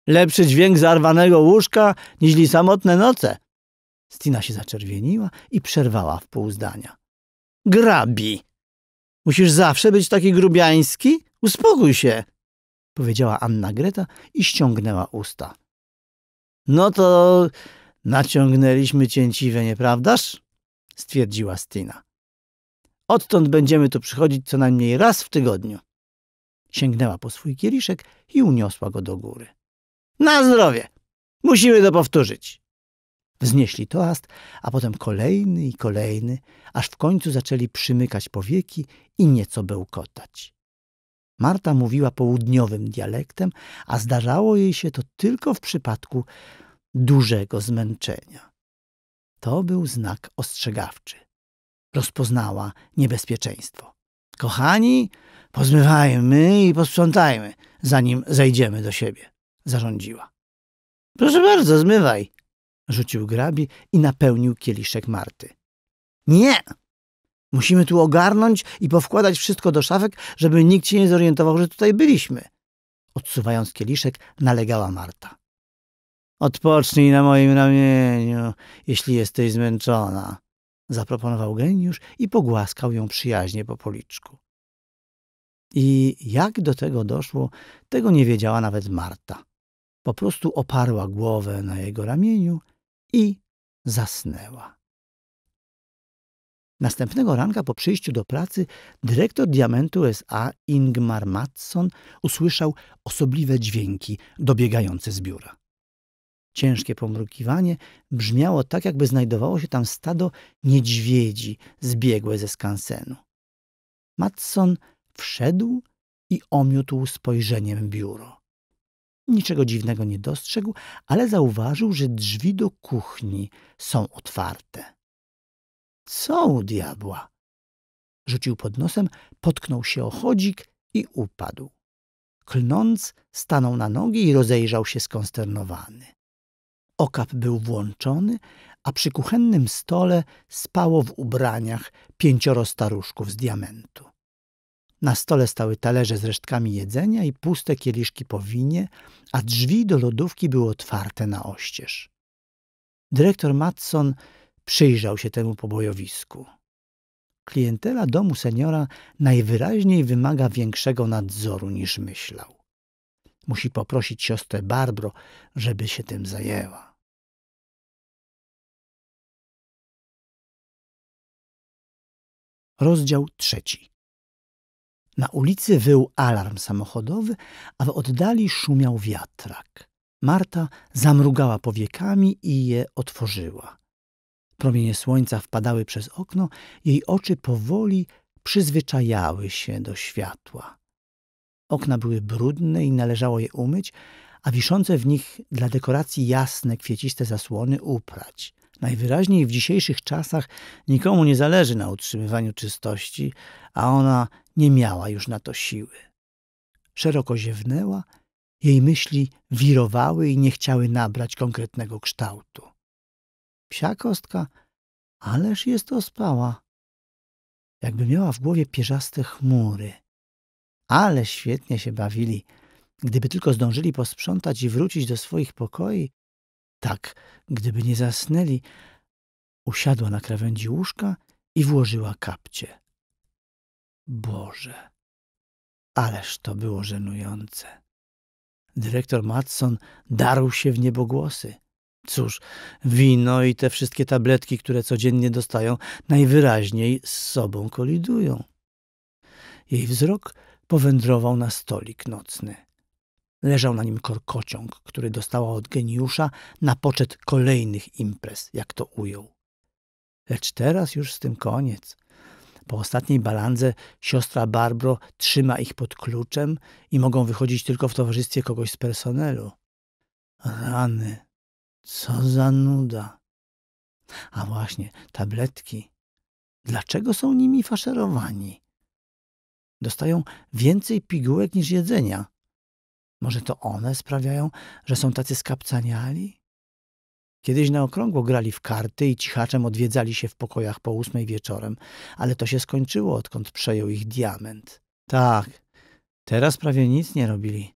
lepszy dźwięk zarwanego łóżka niźli samotne noce, Stina się zaczerwieniła i przerwała w pół zdania. Grabi! Musisz zawsze być taki grubiański? Uspokój się! Powiedziała Anna Greta i ściągnęła usta. No to naciągnęliśmy cięciwe, nieprawdaż? Stwierdziła Stina. Odtąd będziemy tu przychodzić co najmniej raz w tygodniu. Sięgnęła po swój kieliszek i uniosła go do góry. Na zdrowie! Musimy to powtórzyć. Wznieśli toast, a potem kolejny i kolejny, aż w końcu zaczęli przymykać powieki i nieco bełkotać. Marta mówiła południowym dialektem, a zdarzało jej się to tylko w przypadku dużego zmęczenia. To był znak ostrzegawczy. Rozpoznała niebezpieczeństwo. Kochani, pozmywajmy i posprzątajmy, zanim zejdziemy do siebie, zarządziła. Proszę bardzo, zmywaj, rzucił grabi i napełnił kieliszek Marty. Nie! Musimy tu ogarnąć i powkładać wszystko do szafek, żeby nikt się nie zorientował, że tutaj byliśmy. Odsuwając kieliszek, nalegała Marta. Odpocznij na moim ramieniu, jeśli jesteś zmęczona, zaproponował geniusz i pogłaskał ją przyjaźnie po policzku. I jak do tego doszło, tego nie wiedziała nawet Marta. Po prostu oparła głowę na jego ramieniu i zasnęła. Następnego ranka po przyjściu do pracy dyrektor Diamentu S.A. Ingmar Matson usłyszał osobliwe dźwięki dobiegające z biura. Ciężkie pomrukiwanie brzmiało tak, jakby znajdowało się tam stado niedźwiedzi zbiegłe ze skansenu. Matson wszedł i omiótł spojrzeniem biuro niczego dziwnego nie dostrzegł, ale zauważył, że drzwi do kuchni są otwarte. Co u diabła? Rzucił pod nosem, potknął się o chodzik i upadł. Klnąc, stanął na nogi i rozejrzał się skonsternowany. Okap był włączony, a przy kuchennym stole spało w ubraniach pięcioro staruszków z diamentu. Na stole stały talerze z resztkami jedzenia i puste kieliszki po winie, a drzwi do lodówki były otwarte na oścież. Dyrektor Matson przyjrzał się temu pobojowisku. Klientela domu seniora najwyraźniej wymaga większego nadzoru niż myślał. Musi poprosić siostrę Barbro, żeby się tym zajęła. Rozdział trzeci. Na ulicy wył alarm samochodowy, a w oddali szumiał wiatrak. Marta zamrugała powiekami i je otworzyła. Promienie słońca wpadały przez okno, jej oczy powoli przyzwyczajały się do światła. Okna były brudne i należało je umyć, a wiszące w nich dla dekoracji jasne, kwieciste zasłony uprać. Najwyraźniej w dzisiejszych czasach nikomu nie zależy na utrzymywaniu czystości, a ona nie miała już na to siły. Szeroko ziewnęła, jej myśli wirowały i nie chciały nabrać konkretnego kształtu. Psia kostka, ależ jest ospała. Jakby miała w głowie pierzaste chmury. Ale świetnie się bawili. Gdyby tylko zdążyli posprzątać i wrócić do swoich pokoi, tak, gdyby nie zasnęli, usiadła na krawędzi łóżka i włożyła kapcie. Boże, ależ to było żenujące. Dyrektor Matson darł się w niebogłosy. Cóż, wino i te wszystkie tabletki, które codziennie dostają, najwyraźniej z sobą kolidują. Jej wzrok powędrował na stolik nocny. Leżał na nim korkociąg, który dostała od geniusza na poczet kolejnych imprez, jak to ujął. Lecz teraz już z tym koniec. Po ostatniej balandze siostra Barbro trzyma ich pod kluczem i mogą wychodzić tylko w towarzystwie kogoś z personelu. Rany, co za nuda. A właśnie, tabletki. Dlaczego są nimi faszerowani? Dostają więcej pigułek niż jedzenia. Może to one sprawiają, że są tacy skapcaniali? Kiedyś na okrągło grali w karty i cichaczem odwiedzali się w pokojach po ósmej wieczorem, ale to się skończyło, odkąd przejął ich diament. Tak, teraz prawie nic nie robili.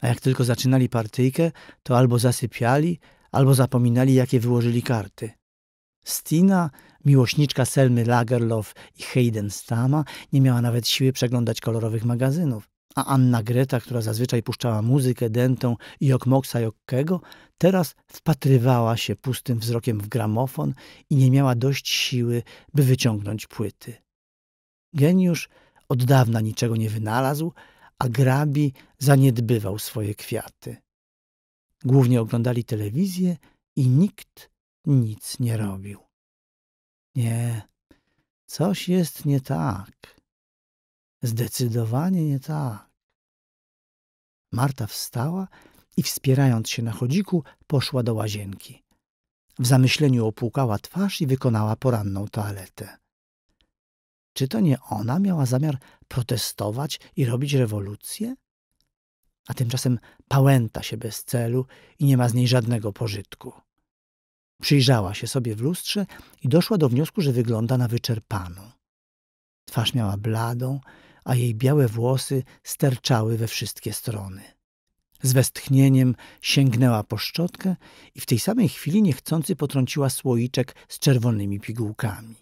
A jak tylko zaczynali partyjkę, to albo zasypiali, albo zapominali, jakie wyłożyli karty. Stina, miłośniczka Selmy Lagerlof i Hayden Stama, nie miała nawet siły przeglądać kolorowych magazynów a Anna Greta, która zazwyczaj puszczała muzykę dętą i okmoksa Jokkego, teraz wpatrywała się pustym wzrokiem w gramofon i nie miała dość siły, by wyciągnąć płyty. Geniusz od dawna niczego nie wynalazł, a grabi zaniedbywał swoje kwiaty. Głównie oglądali telewizję i nikt nic nie robił. Nie, coś jest nie tak. Zdecydowanie nie tak. Marta wstała i wspierając się na chodziku, poszła do łazienki. W zamyśleniu opłukała twarz i wykonała poranną toaletę. Czy to nie ona miała zamiar protestować i robić rewolucję? A tymczasem pałęta się bez celu i nie ma z niej żadnego pożytku. Przyjrzała się sobie w lustrze i doszła do wniosku, że wygląda na wyczerpaną. Twarz miała bladą a jej białe włosy sterczały we wszystkie strony. Z westchnieniem sięgnęła po szczotkę i w tej samej chwili niechcący potrąciła słoiczek z czerwonymi pigułkami.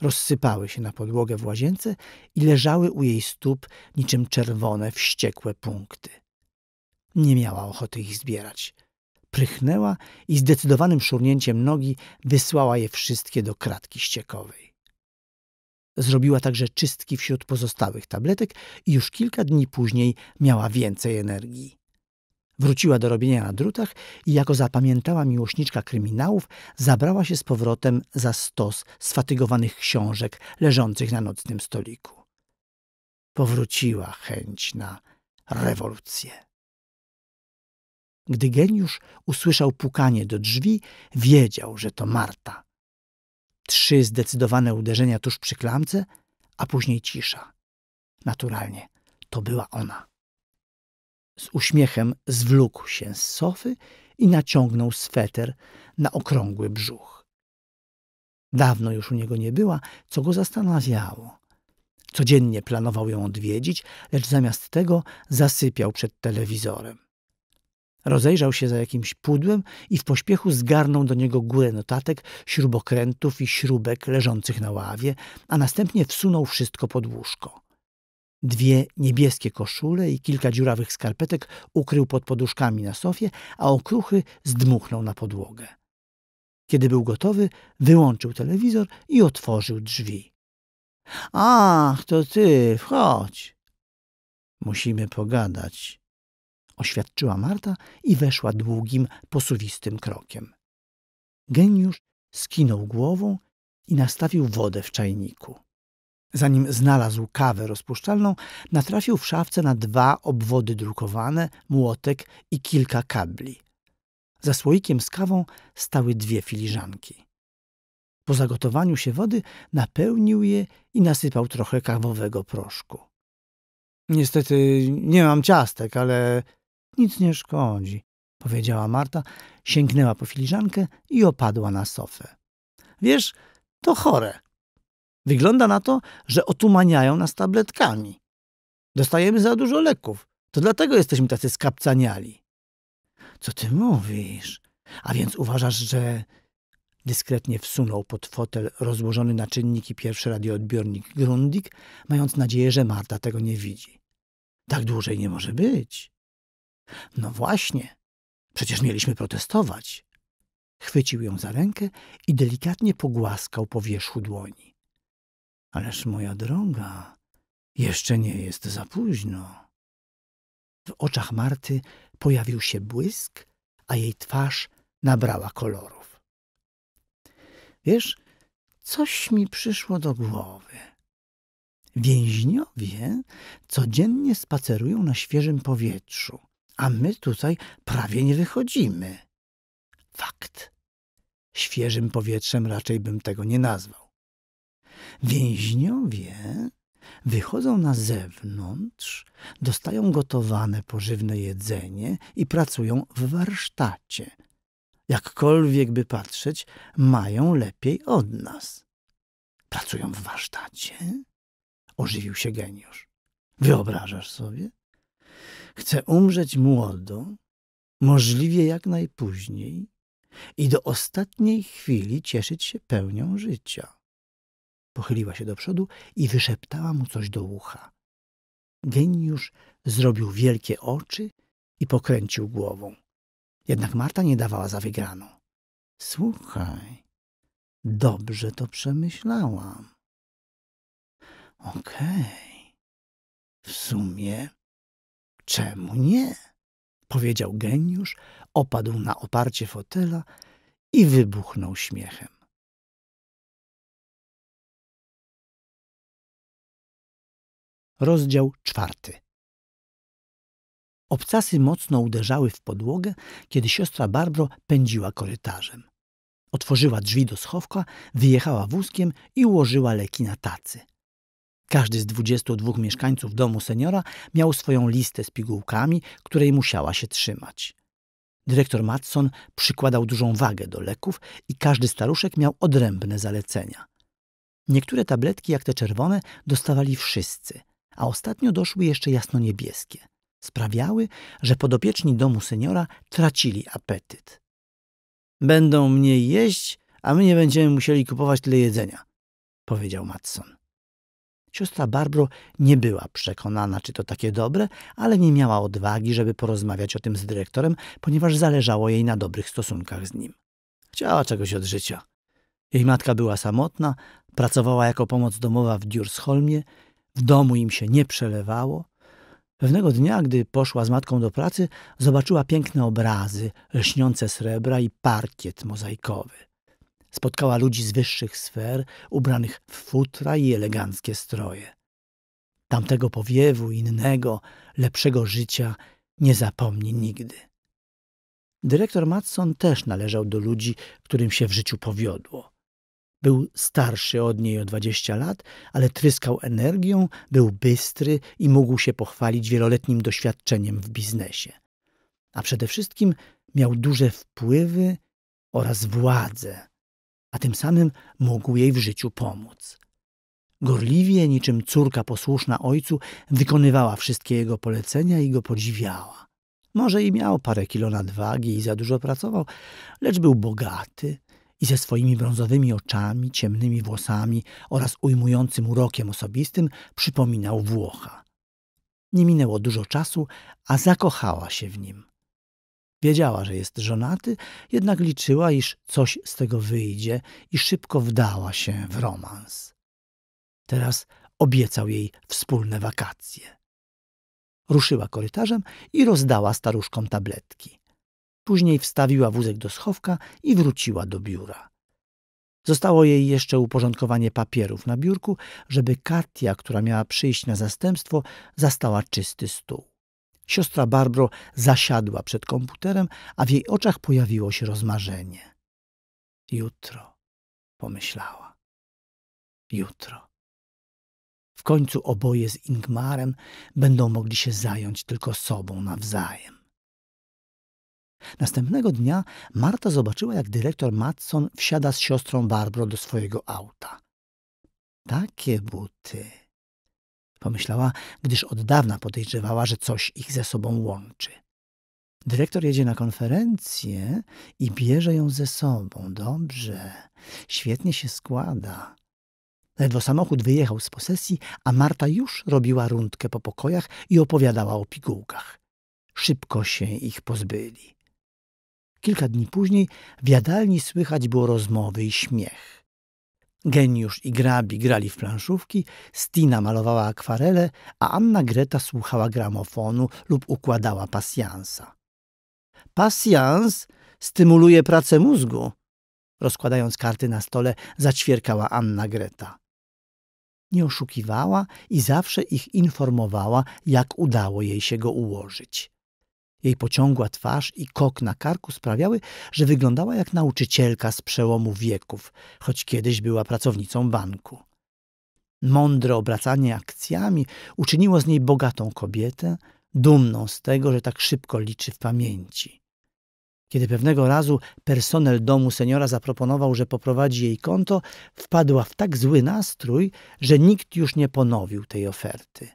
Rozsypały się na podłogę w łazience i leżały u jej stóp niczym czerwone, wściekłe punkty. Nie miała ochoty ich zbierać. Prychnęła i zdecydowanym szurnięciem nogi wysłała je wszystkie do kratki ściekowej. Zrobiła także czystki wśród pozostałych tabletek i już kilka dni później miała więcej energii. Wróciła do robienia na drutach i jako zapamiętała miłośniczka kryminałów, zabrała się z powrotem za stos sfatygowanych książek leżących na nocnym stoliku. Powróciła chęć na rewolucję. Gdy geniusz usłyszał pukanie do drzwi, wiedział, że to Marta. Trzy zdecydowane uderzenia tuż przy klamce, a później cisza. Naturalnie, to była ona. Z uśmiechem zwlókł się z sofy i naciągnął sweter na okrągły brzuch. Dawno już u niego nie była, co go zastanawiało. Codziennie planował ją odwiedzić, lecz zamiast tego zasypiał przed telewizorem. Rozejrzał się za jakimś pudłem i w pośpiechu zgarnął do niego górę notatek, śrubokrętów i śrubek leżących na ławie, a następnie wsunął wszystko pod łóżko. Dwie niebieskie koszule i kilka dziurawych skarpetek ukrył pod poduszkami na sofie, a okruchy zdmuchnął na podłogę. Kiedy był gotowy, wyłączył telewizor i otworzył drzwi. – Ach, to ty, wchodź! – Musimy pogadać oświadczyła Marta i weszła długim, posuwistym krokiem. Geniusz skinął głową i nastawił wodę w czajniku. Zanim znalazł kawę rozpuszczalną, natrafił w szafce na dwa obwody drukowane, młotek i kilka kabli. Za słoikiem z kawą stały dwie filiżanki. Po zagotowaniu się wody napełnił je i nasypał trochę kawowego proszku. Niestety nie mam ciastek, ale nic nie szkodzi, powiedziała Marta, sięgnęła po filiżankę i opadła na sofę. Wiesz, to chore. Wygląda na to, że otumaniają nas tabletkami. Dostajemy za dużo leków. To dlatego jesteśmy tacy skapcaniali. Co ty mówisz? A więc uważasz, że... Dyskretnie wsunął pod fotel rozłożony na czynniki pierwszy radioodbiornik Grundig, mając nadzieję, że Marta tego nie widzi. Tak dłużej nie może być. No właśnie, przecież mieliśmy protestować. Chwycił ją za rękę i delikatnie pogłaskał po wierzchu dłoni. Ależ moja droga, jeszcze nie jest za późno. W oczach Marty pojawił się błysk, a jej twarz nabrała kolorów. Wiesz, coś mi przyszło do głowy. Więźniowie codziennie spacerują na świeżym powietrzu, a my tutaj prawie nie wychodzimy. Fakt. Świeżym powietrzem raczej bym tego nie nazwał. Więźniowie wychodzą na zewnątrz, dostają gotowane pożywne jedzenie i pracują w warsztacie. Jakkolwiek by patrzeć, mają lepiej od nas. Pracują w warsztacie? Ożywił się geniusz. Wyobrażasz sobie? Chcę umrzeć młodo, możliwie jak najpóźniej i do ostatniej chwili cieszyć się pełnią życia. Pochyliła się do przodu i wyszeptała mu coś do ucha. Geniusz zrobił wielkie oczy i pokręcił głową. Jednak Marta nie dawała za wygraną. Słuchaj, dobrze to przemyślałam. Okej, okay. w sumie Czemu nie? powiedział geniusz, opadł na oparcie fotela i wybuchnął śmiechem. Rozdział czwarty. Obcasy mocno uderzały w podłogę, kiedy siostra Barbro pędziła korytarzem. Otworzyła drzwi do schowka, wyjechała wózkiem i ułożyła leki na tacy. Każdy z 22 mieszkańców domu seniora miał swoją listę z pigułkami, której musiała się trzymać. Dyrektor Matson przykładał dużą wagę do leków i każdy staruszek miał odrębne zalecenia. Niektóre tabletki, jak te czerwone, dostawali wszyscy, a ostatnio doszły jeszcze jasno-niebieskie. Sprawiały, że podopieczni domu seniora tracili apetyt. Będą mniej jeść, a my nie będziemy musieli kupować tyle jedzenia, powiedział Matson. Siostra Barbro nie była przekonana, czy to takie dobre, ale nie miała odwagi, żeby porozmawiać o tym z dyrektorem, ponieważ zależało jej na dobrych stosunkach z nim. Chciała czegoś od życia. Jej matka była samotna, pracowała jako pomoc domowa w Dursholmie, w domu im się nie przelewało. Pewnego dnia, gdy poszła z matką do pracy, zobaczyła piękne obrazy, lśniące srebra i parkiet mozaikowy. Spotkała ludzi z wyższych sfer, ubranych w futra i eleganckie stroje. Tamtego powiewu, innego, lepszego życia nie zapomni nigdy. Dyrektor Matson też należał do ludzi, którym się w życiu powiodło. Był starszy od niej o dwadzieścia lat, ale tryskał energią, był bystry i mógł się pochwalić wieloletnim doświadczeniem w biznesie. A przede wszystkim miał duże wpływy oraz władzę, a tym samym mógł jej w życiu pomóc. Gorliwie, niczym córka posłuszna ojcu, wykonywała wszystkie jego polecenia i go podziwiała. Może i miał parę kilo nadwagi i za dużo pracował, lecz był bogaty i ze swoimi brązowymi oczami, ciemnymi włosami oraz ujmującym urokiem osobistym przypominał Włocha. Nie minęło dużo czasu, a zakochała się w nim. Wiedziała, że jest żonaty, jednak liczyła, iż coś z tego wyjdzie i szybko wdała się w romans. Teraz obiecał jej wspólne wakacje. Ruszyła korytarzem i rozdała staruszkom tabletki. Później wstawiła wózek do schowka i wróciła do biura. Zostało jej jeszcze uporządkowanie papierów na biurku, żeby Katia, która miała przyjść na zastępstwo, zastała czysty stół. Siostra Barbro zasiadła przed komputerem, a w jej oczach pojawiło się rozmarzenie. Jutro, pomyślała. Jutro. W końcu oboje z Ingmarem będą mogli się zająć tylko sobą nawzajem. Następnego dnia Marta zobaczyła, jak dyrektor Matson wsiada z siostrą Barbro do swojego auta. Takie buty pomyślała, gdyż od dawna podejrzewała, że coś ich ze sobą łączy. Dyrektor jedzie na konferencję i bierze ją ze sobą. Dobrze, świetnie się składa. Ledwo samochód wyjechał z posesji, a Marta już robiła rundkę po pokojach i opowiadała o pigułkach. Szybko się ich pozbyli. Kilka dni później w jadalni słychać było rozmowy i śmiech. Geniusz i grabi grali w planszówki, Stina malowała akwarele, a Anna Greta słuchała gramofonu lub układała pasjansa. Pasjans stymuluje pracę mózgu, rozkładając karty na stole, zaćwierkała Anna Greta. Nie oszukiwała i zawsze ich informowała, jak udało jej się go ułożyć. Jej pociągła twarz i kok na karku sprawiały, że wyglądała jak nauczycielka z przełomu wieków, choć kiedyś była pracownicą banku. Mądre obracanie akcjami uczyniło z niej bogatą kobietę, dumną z tego, że tak szybko liczy w pamięci. Kiedy pewnego razu personel domu seniora zaproponował, że poprowadzi jej konto, wpadła w tak zły nastrój, że nikt już nie ponowił tej oferty.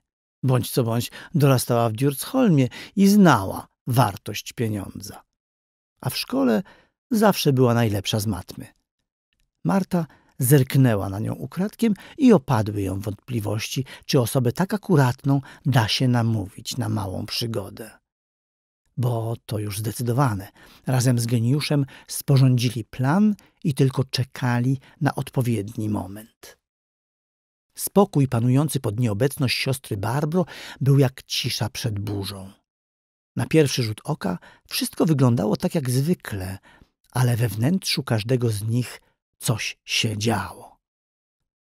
Bądź co bądź dorastała w Dzierzcholmie i znała wartość pieniądza. A w szkole zawsze była najlepsza z matmy. Marta zerknęła na nią ukradkiem i opadły ją wątpliwości, czy osobę tak akuratną da się namówić na małą przygodę. Bo to już zdecydowane. Razem z geniuszem sporządzili plan i tylko czekali na odpowiedni moment. Spokój panujący pod nieobecność siostry Barbro był jak cisza przed burzą. Na pierwszy rzut oka wszystko wyglądało tak jak zwykle, ale we wnętrzu każdego z nich coś się działo.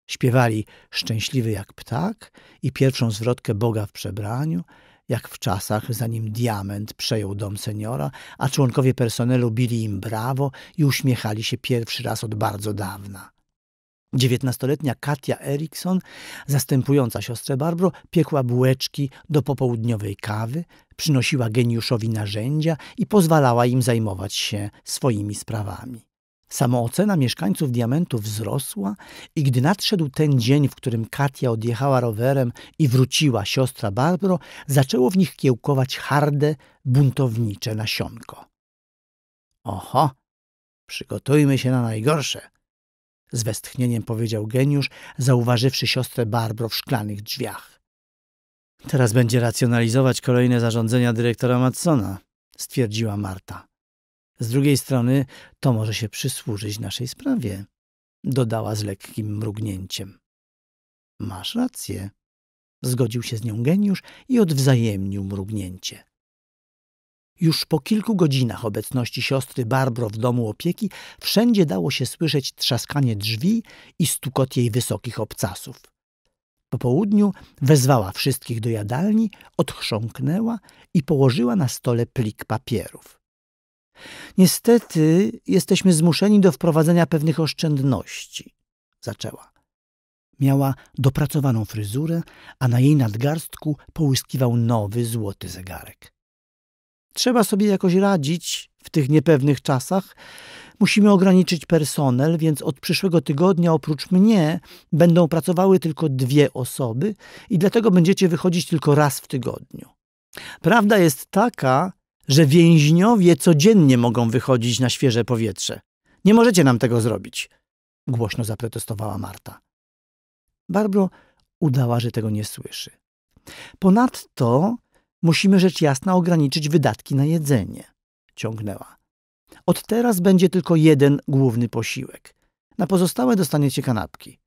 Śpiewali szczęśliwy jak ptak i pierwszą zwrotkę Boga w przebraniu, jak w czasach, zanim diament przejął dom seniora, a członkowie personelu bili im brawo i uśmiechali się pierwszy raz od bardzo dawna. Dziewiętnastoletnia Katia Erikson, zastępująca siostrę Barbro, piekła bułeczki do popołudniowej kawy, przynosiła geniuszowi narzędzia i pozwalała im zajmować się swoimi sprawami. Samoocena mieszkańców diamentu wzrosła i gdy nadszedł ten dzień, w którym Katia odjechała rowerem i wróciła siostra Barbro, zaczęło w nich kiełkować harde, buntownicze nasionko. Oho, przygotujmy się na najgorsze, z westchnieniem powiedział geniusz, zauważywszy siostrę Barbro w szklanych drzwiach. Teraz będzie racjonalizować kolejne zarządzenia dyrektora Matsona, stwierdziła Marta. Z drugiej strony to może się przysłużyć naszej sprawie, dodała z lekkim mrugnięciem. Masz rację, zgodził się z nią geniusz i odwzajemnił mrugnięcie. Już po kilku godzinach obecności siostry Barbro w domu opieki wszędzie dało się słyszeć trzaskanie drzwi i stukot jej wysokich obcasów. Po południu wezwała wszystkich do jadalni, odchrząknęła i położyła na stole plik papierów. Niestety jesteśmy zmuszeni do wprowadzenia pewnych oszczędności, zaczęła. Miała dopracowaną fryzurę, a na jej nadgarstku połyskiwał nowy złoty zegarek. Trzeba sobie jakoś radzić w tych niepewnych czasach. Musimy ograniczyć personel, więc od przyszłego tygodnia oprócz mnie będą pracowały tylko dwie osoby i dlatego będziecie wychodzić tylko raz w tygodniu. Prawda jest taka, że więźniowie codziennie mogą wychodzić na świeże powietrze. Nie możecie nam tego zrobić, głośno zaprotestowała Marta. Barbro udała, że tego nie słyszy. Ponadto musimy rzecz jasna ograniczyć wydatki na jedzenie ciągnęła. Od teraz będzie tylko jeden główny posiłek. Na pozostałe dostaniecie kanapki.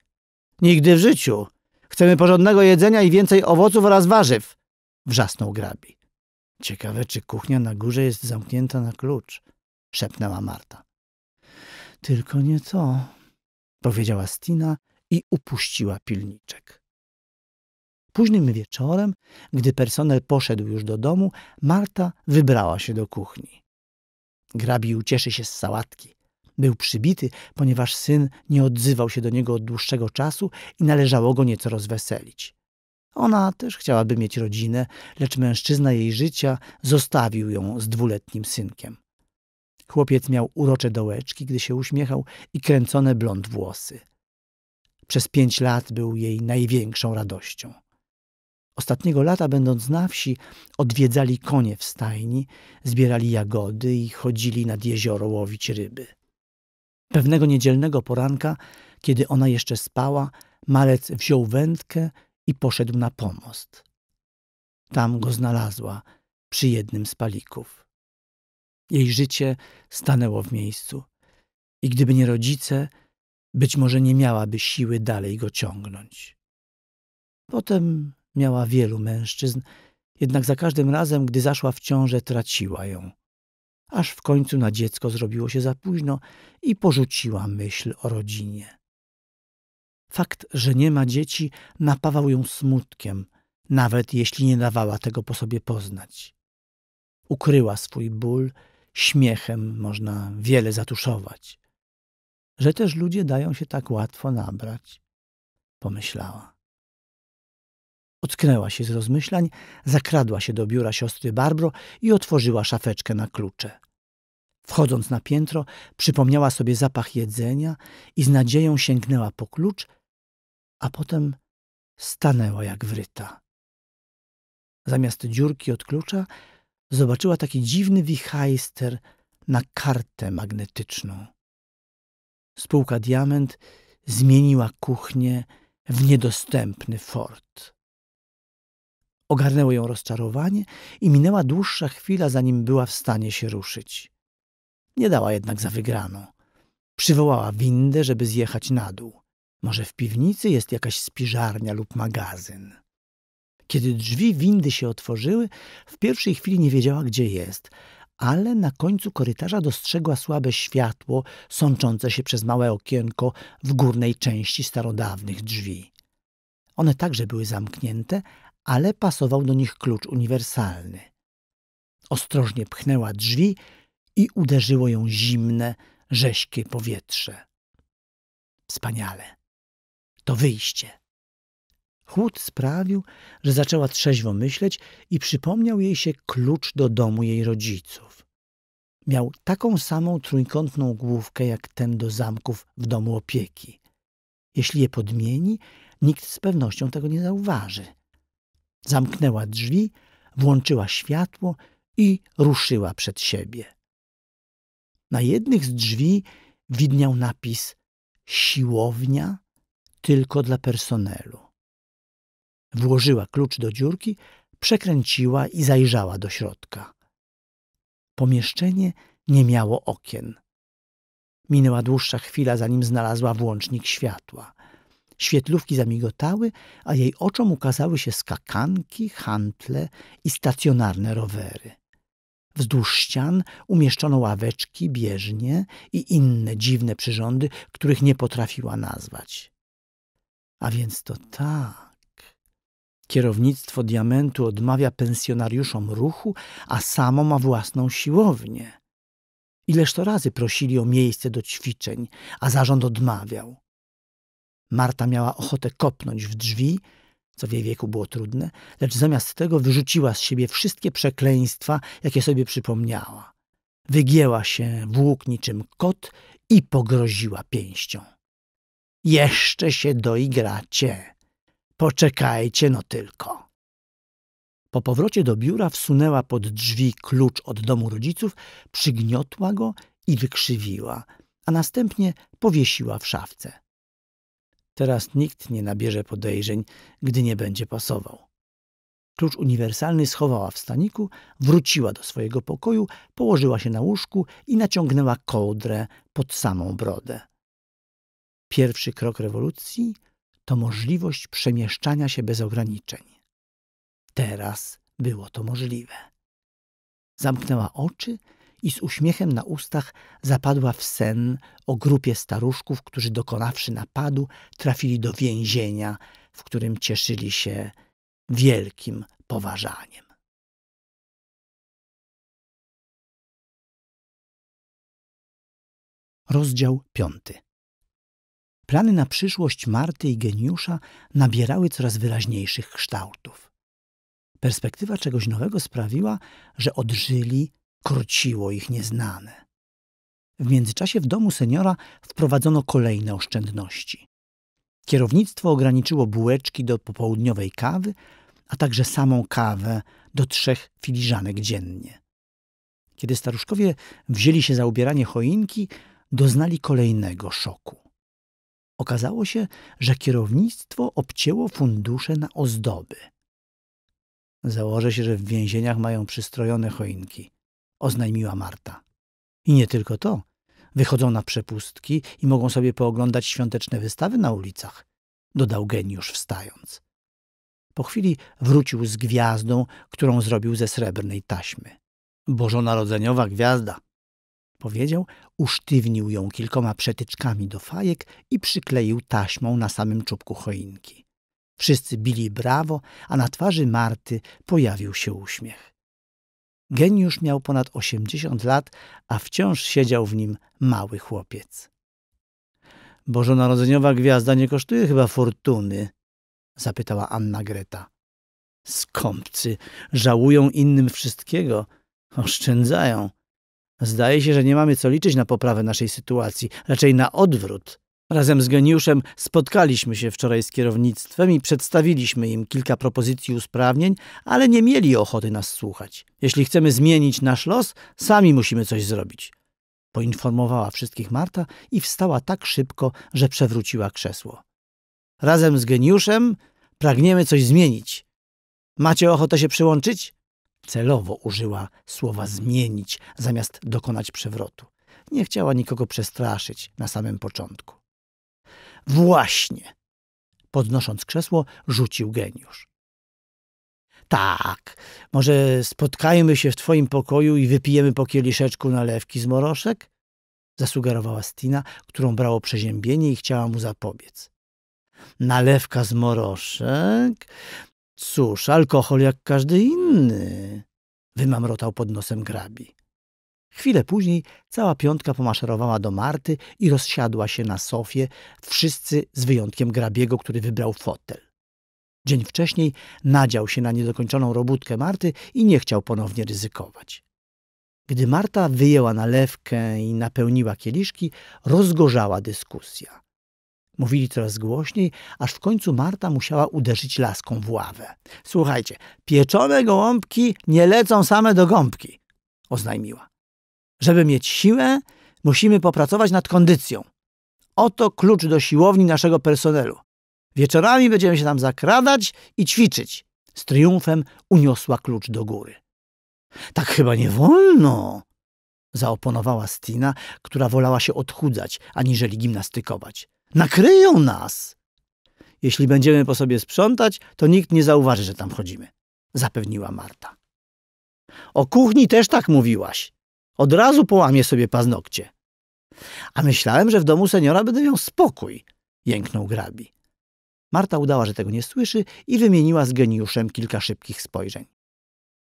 Nigdy w życiu! Chcemy porządnego jedzenia i więcej owoców oraz warzyw! Wrzasnął grabi. Ciekawe, czy kuchnia na górze jest zamknięta na klucz, szepnęła Marta. Tylko nie to, powiedziała Stina i upuściła pilniczek. Późnym wieczorem, gdy personel poszedł już do domu, Marta wybrała się do kuchni. Grabi ucieszy się z sałatki. Był przybity, ponieważ syn nie odzywał się do niego od dłuższego czasu i należało go nieco rozweselić. Ona też chciałaby mieć rodzinę, lecz mężczyzna jej życia zostawił ją z dwuletnim synkiem. Chłopiec miał urocze dołeczki, gdy się uśmiechał i kręcone blond włosy. Przez pięć lat był jej największą radością. Ostatniego lata, będąc na wsi, odwiedzali konie w stajni, zbierali jagody i chodzili nad jezioro łowić ryby. Pewnego niedzielnego poranka, kiedy ona jeszcze spała, malec wziął wędkę i poszedł na pomost. Tam go znalazła, przy jednym z palików. Jej życie stanęło w miejscu i gdyby nie rodzice, być może nie miałaby siły dalej go ciągnąć. Potem Miała wielu mężczyzn, jednak za każdym razem, gdy zaszła w ciążę, traciła ją. Aż w końcu na dziecko zrobiło się za późno i porzuciła myśl o rodzinie. Fakt, że nie ma dzieci, napawał ją smutkiem, nawet jeśli nie dawała tego po sobie poznać. Ukryła swój ból, śmiechem można wiele zatuszować. Że też ludzie dają się tak łatwo nabrać, pomyślała. Ocknęła się z rozmyślań, zakradła się do biura siostry Barbro i otworzyła szafeczkę na klucze. Wchodząc na piętro, przypomniała sobie zapach jedzenia i z nadzieją sięgnęła po klucz, a potem stanęła jak wryta. Zamiast dziurki od klucza zobaczyła taki dziwny wichajster na kartę magnetyczną. Spółka Diament zmieniła kuchnię w niedostępny fort. Ogarnęło ją rozczarowanie i minęła dłuższa chwila, zanim była w stanie się ruszyć. Nie dała jednak za wygraną. Przywołała windę, żeby zjechać na dół. Może w piwnicy jest jakaś spiżarnia lub magazyn. Kiedy drzwi windy się otworzyły, w pierwszej chwili nie wiedziała, gdzie jest, ale na końcu korytarza dostrzegła słabe światło sączące się przez małe okienko w górnej części starodawnych drzwi. One także były zamknięte, ale pasował do nich klucz uniwersalny. Ostrożnie pchnęła drzwi i uderzyło ją zimne, rześkie powietrze. Wspaniale. To wyjście. Chłód sprawił, że zaczęła trzeźwo myśleć i przypomniał jej się klucz do domu jej rodziców. Miał taką samą trójkątną główkę jak ten do zamków w domu opieki. Jeśli je podmieni, nikt z pewnością tego nie zauważy. Zamknęła drzwi, włączyła światło i ruszyła przed siebie. Na jednych z drzwi widniał napis siłownia tylko dla personelu. Włożyła klucz do dziurki, przekręciła i zajrzała do środka. Pomieszczenie nie miało okien. Minęła dłuższa chwila, zanim znalazła włącznik światła. Świetlówki zamigotały, a jej oczom ukazały się skakanki, hantle i stacjonarne rowery. Wzdłuż ścian umieszczono ławeczki, bieżnie i inne dziwne przyrządy, których nie potrafiła nazwać. A więc to tak. Kierownictwo diamentu odmawia pensjonariuszom ruchu, a samo ma własną siłownię. Ileż to razy prosili o miejsce do ćwiczeń, a zarząd odmawiał. Marta miała ochotę kopnąć w drzwi, co w jej wieku było trudne, lecz zamiast tego wyrzuciła z siebie wszystkie przekleństwa, jakie sobie przypomniała. Wygięła się włók niczym kot i pogroziła pięścią. Jeszcze się doigracie. Poczekajcie no tylko. Po powrocie do biura wsunęła pod drzwi klucz od domu rodziców, przygniotła go i wykrzywiła, a następnie powiesiła w szafce. Teraz nikt nie nabierze podejrzeń, gdy nie będzie pasował. Klucz uniwersalny schowała w staniku, wróciła do swojego pokoju, położyła się na łóżku i naciągnęła kołdrę pod samą brodę. Pierwszy krok rewolucji to możliwość przemieszczania się bez ograniczeń. Teraz było to możliwe. Zamknęła oczy i z uśmiechem na ustach zapadła w sen o grupie staruszków, którzy dokonawszy napadu trafili do więzienia, w którym cieszyli się wielkim poważaniem. Rozdział piąty. Plany na przyszłość Marty i geniusza nabierały coraz wyraźniejszych kształtów. Perspektywa czegoś nowego sprawiła, że odżyli Korciło ich nieznane. W międzyczasie w domu seniora wprowadzono kolejne oszczędności. Kierownictwo ograniczyło bułeczki do popołudniowej kawy, a także samą kawę do trzech filiżanek dziennie. Kiedy staruszkowie wzięli się za ubieranie choinki, doznali kolejnego szoku. Okazało się, że kierownictwo obcięło fundusze na ozdoby. Założę się, że w więzieniach mają przystrojone choinki, oznajmiła Marta. I nie tylko to. Wychodzą na przepustki i mogą sobie pooglądać świąteczne wystawy na ulicach, dodał geniusz wstając. Po chwili wrócił z gwiazdą, którą zrobił ze srebrnej taśmy. Bożonarodzeniowa gwiazda, powiedział, usztywnił ją kilkoma przetyczkami do fajek i przykleił taśmą na samym czubku choinki. Wszyscy bili brawo, a na twarzy Marty pojawił się uśmiech. Geniusz miał ponad 80 lat, a wciąż siedział w nim mały chłopiec. Bożonarodzeniowa gwiazda nie kosztuje chyba fortuny, zapytała Anna Greta. Skąpcy żałują innym wszystkiego, oszczędzają. Zdaje się, że nie mamy co liczyć na poprawę naszej sytuacji, raczej na odwrót. Razem z geniuszem spotkaliśmy się wczoraj z kierownictwem i przedstawiliśmy im kilka propozycji usprawnień, ale nie mieli ochoty nas słuchać. Jeśli chcemy zmienić nasz los, sami musimy coś zrobić. Poinformowała wszystkich Marta i wstała tak szybko, że przewróciła krzesło. Razem z geniuszem pragniemy coś zmienić. Macie ochotę się przyłączyć? Celowo użyła słowa zmienić zamiast dokonać przewrotu. Nie chciała nikogo przestraszyć na samym początku. Właśnie! Podnosząc krzesło, rzucił geniusz. Tak, może spotkajmy się w twoim pokoju i wypijemy po kieliszeczku nalewki z moroszek? Zasugerowała Stina, którą brało przeziębienie i chciała mu zapobiec. Nalewka z moroszek? Cóż, alkohol jak każdy inny, wymamrotał pod nosem grabi. Chwilę później cała piątka pomaszerowała do Marty i rozsiadła się na sofie, wszyscy z wyjątkiem grabiego, który wybrał fotel. Dzień wcześniej nadział się na niedokończoną robótkę Marty i nie chciał ponownie ryzykować. Gdy Marta wyjęła nalewkę i napełniła kieliszki, rozgorzała dyskusja. Mówili coraz głośniej, aż w końcu Marta musiała uderzyć laską w ławę. Słuchajcie, pieczone gołąbki nie lecą same do gąbki, oznajmiła. Żeby mieć siłę, musimy popracować nad kondycją. Oto klucz do siłowni naszego personelu. Wieczorami będziemy się tam zakradać i ćwiczyć. Z triumfem uniosła klucz do góry. Tak chyba nie wolno, zaoponowała Stina, która wolała się odchudzać, aniżeli gimnastykować. Nakryją nas! Jeśli będziemy po sobie sprzątać, to nikt nie zauważy, że tam chodzimy, zapewniła Marta. O kuchni też tak mówiłaś, od razu połamie sobie paznokcie. A myślałem, że w domu seniora będę miał spokój, jęknął grabi. Marta udała, że tego nie słyszy i wymieniła z geniuszem kilka szybkich spojrzeń.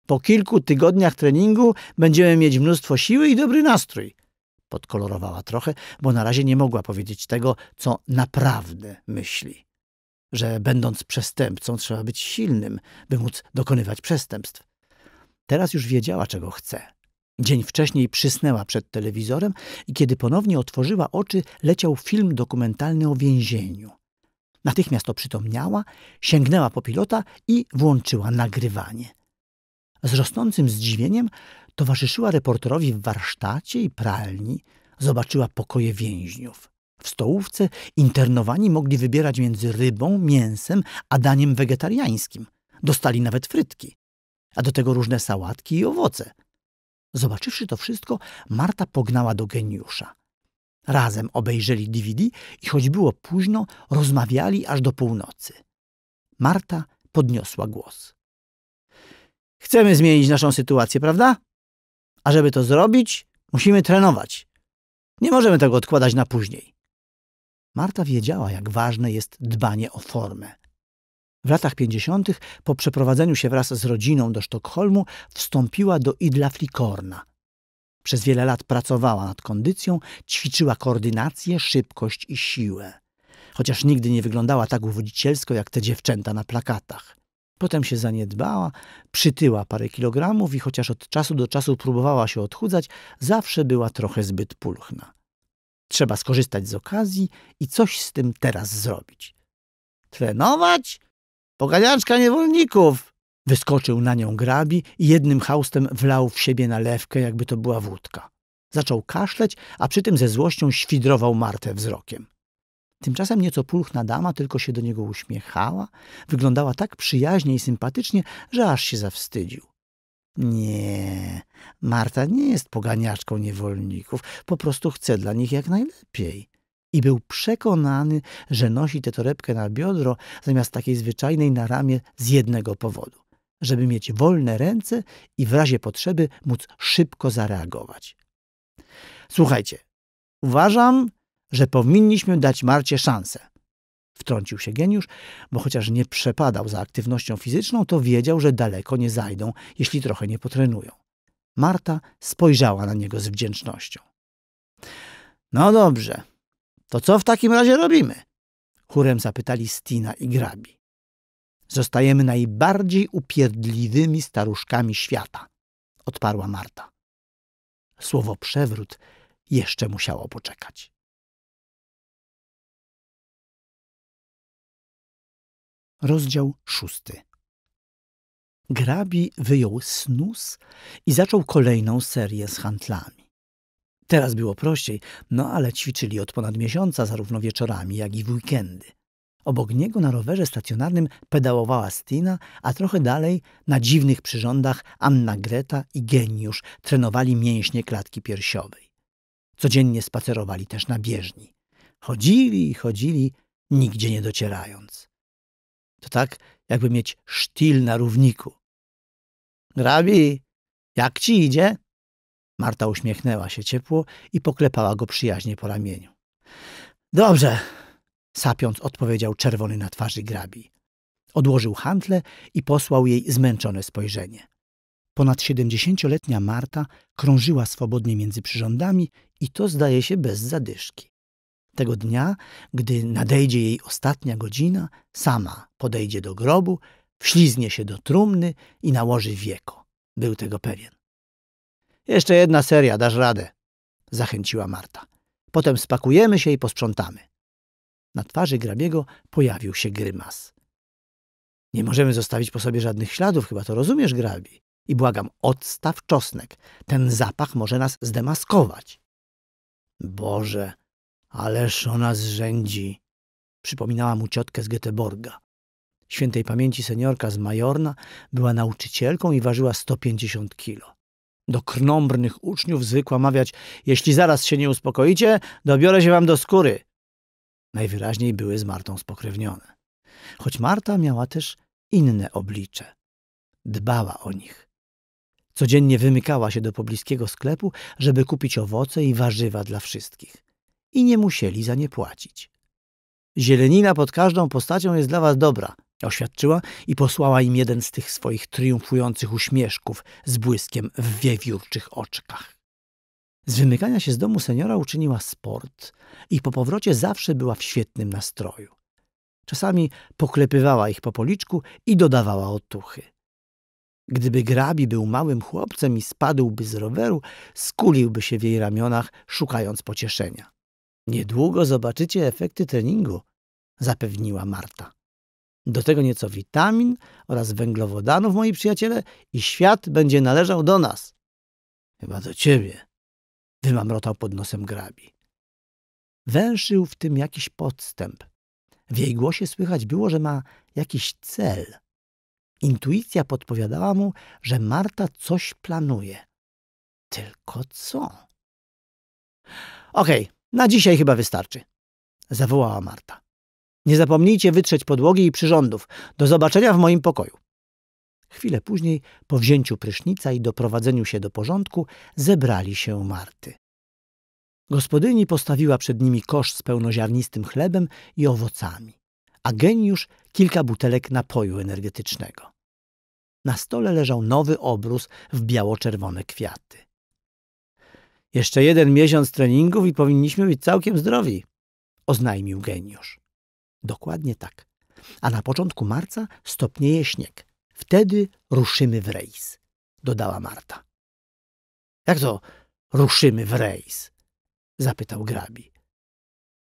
Po kilku tygodniach treningu będziemy mieć mnóstwo siły i dobry nastrój. Podkolorowała trochę, bo na razie nie mogła powiedzieć tego, co naprawdę myśli. Że będąc przestępcą trzeba być silnym, by móc dokonywać przestępstw. Teraz już wiedziała, czego chce. Dzień wcześniej przysnęła przed telewizorem i kiedy ponownie otworzyła oczy, leciał film dokumentalny o więzieniu. Natychmiast oprzytomniała, sięgnęła po pilota i włączyła nagrywanie. Z rosnącym zdziwieniem towarzyszyła reporterowi w warsztacie i pralni, zobaczyła pokoje więźniów. W stołówce internowani mogli wybierać między rybą, mięsem a daniem wegetariańskim. Dostali nawet frytki, a do tego różne sałatki i owoce – Zobaczywszy to wszystko, Marta pognała do geniusza. Razem obejrzeli DVD i choć było późno, rozmawiali aż do północy. Marta podniosła głos. Chcemy zmienić naszą sytuację, prawda? A żeby to zrobić, musimy trenować. Nie możemy tego odkładać na później. Marta wiedziała, jak ważne jest dbanie o formę. W latach 50. po przeprowadzeniu się wraz z rodziną do Sztokholmu wstąpiła do Idla Flikorna. Przez wiele lat pracowała nad kondycją, ćwiczyła koordynację, szybkość i siłę. Chociaż nigdy nie wyglądała tak uwodzicielsko jak te dziewczęta na plakatach. Potem się zaniedbała, przytyła parę kilogramów i chociaż od czasu do czasu próbowała się odchudzać, zawsze była trochę zbyt pulchna. Trzeba skorzystać z okazji i coś z tym teraz zrobić. Trenować? Poganiaczka niewolników! Wyskoczył na nią grabi i jednym haustem wlał w siebie nalewkę, jakby to była wódka. Zaczął kaszleć, a przy tym ze złością świdrował Martę wzrokiem. Tymczasem nieco pulchna dama tylko się do niego uśmiechała, wyglądała tak przyjaźnie i sympatycznie, że aż się zawstydził. Nie, Marta nie jest poganiaczką niewolników, po prostu chce dla nich jak najlepiej i był przekonany, że nosi tę torebkę na biodro zamiast takiej zwyczajnej na ramię z jednego powodu żeby mieć wolne ręce i w razie potrzeby móc szybko zareagować. Słuchajcie, uważam, że powinniśmy dać Marcie szansę. Wtrącił się geniusz, bo chociaż nie przepadał za aktywnością fizyczną, to wiedział, że daleko nie zajdą, jeśli trochę nie potrenują. Marta spojrzała na niego z wdzięcznością. No dobrze, to co w takim razie robimy? Chórem zapytali Stina i Grabi. Zostajemy najbardziej upierdliwymi staruszkami świata, odparła Marta. Słowo przewrót jeszcze musiało poczekać. Rozdział szósty. Grabi wyjął snus i zaczął kolejną serię z handlami. Teraz było prościej, no ale ćwiczyli od ponad miesiąca zarówno wieczorami, jak i w weekendy. Obok niego na rowerze stacjonarnym pedałowała Stina, a trochę dalej, na dziwnych przyrządach, Anna Greta i geniusz trenowali mięśnie klatki piersiowej. Codziennie spacerowali też na bieżni. Chodzili i chodzili, nigdzie nie docierając. To tak, jakby mieć sztil na równiku. Grabi, jak ci idzie? Marta uśmiechnęła się ciepło i poklepała go przyjaźnie po ramieniu. Dobrze, sapiąc odpowiedział czerwony na twarzy grabi. Odłożył handle i posłał jej zmęczone spojrzenie. Ponad siedemdziesięcioletnia Marta krążyła swobodnie między przyrządami i to zdaje się bez zadyszki. Tego dnia, gdy nadejdzie jej ostatnia godzina, sama podejdzie do grobu, wśliznie się do trumny i nałoży wieko. Był tego pewien. Jeszcze jedna seria, dasz radę, zachęciła Marta. Potem spakujemy się i posprzątamy. Na twarzy grabiego pojawił się grymas. Nie możemy zostawić po sobie żadnych śladów, chyba to rozumiesz, grabi. I błagam, odstaw czosnek. Ten zapach może nas zdemaskować. Boże, ależ ona zrzędzi, przypominała mu ciotkę z Göteborga. Świętej pamięci seniorka z Majorna była nauczycielką i ważyła 150 kilo do krnąbrnych uczniów zwykła mawiać: Jeśli zaraz się nie uspokoicie, dobiorę się wam do skóry. Najwyraźniej były z Martą spokrewnione. Choć Marta miała też inne oblicze. Dbała o nich. Codziennie wymykała się do pobliskiego sklepu, żeby kupić owoce i warzywa dla wszystkich. I nie musieli za nie płacić. Zielenina pod każdą postacią jest dla was dobra, oświadczyła i posłała im jeden z tych swoich triumfujących uśmieszków z błyskiem w wiewiórczych oczkach. Z wymykania się z domu seniora uczyniła sport i po powrocie zawsze była w świetnym nastroju. Czasami poklepywała ich po policzku i dodawała otuchy. Gdyby grabi był małym chłopcem i spadłby z roweru, skuliłby się w jej ramionach, szukając pocieszenia. Niedługo zobaczycie efekty treningu, zapewniła Marta. Do tego nieco witamin oraz węglowodanów, moi przyjaciele, i świat będzie należał do nas. Chyba do ciebie, wymamrotał pod nosem grabi. Węszył w tym jakiś podstęp. W jej głosie słychać było, że ma jakiś cel. Intuicja podpowiadała mu, że Marta coś planuje. Tylko co? Okej, okay, na dzisiaj chyba wystarczy, zawołała Marta. Nie zapomnijcie wytrzeć podłogi i przyrządów. Do zobaczenia w moim pokoju. Chwilę później, po wzięciu prysznica i doprowadzeniu się do porządku, zebrali się Marty. Gospodyni postawiła przed nimi kosz z pełnoziarnistym chlebem i owocami, a geniusz kilka butelek napoju energetycznego. Na stole leżał nowy obrus w biało-czerwone kwiaty. Jeszcze jeden miesiąc treningów i powinniśmy być całkiem zdrowi, oznajmił geniusz. Dokładnie tak. A na początku marca stopnieje śnieg. Wtedy ruszymy w rejs, dodała Marta. Jak to ruszymy w rejs? zapytał grabi.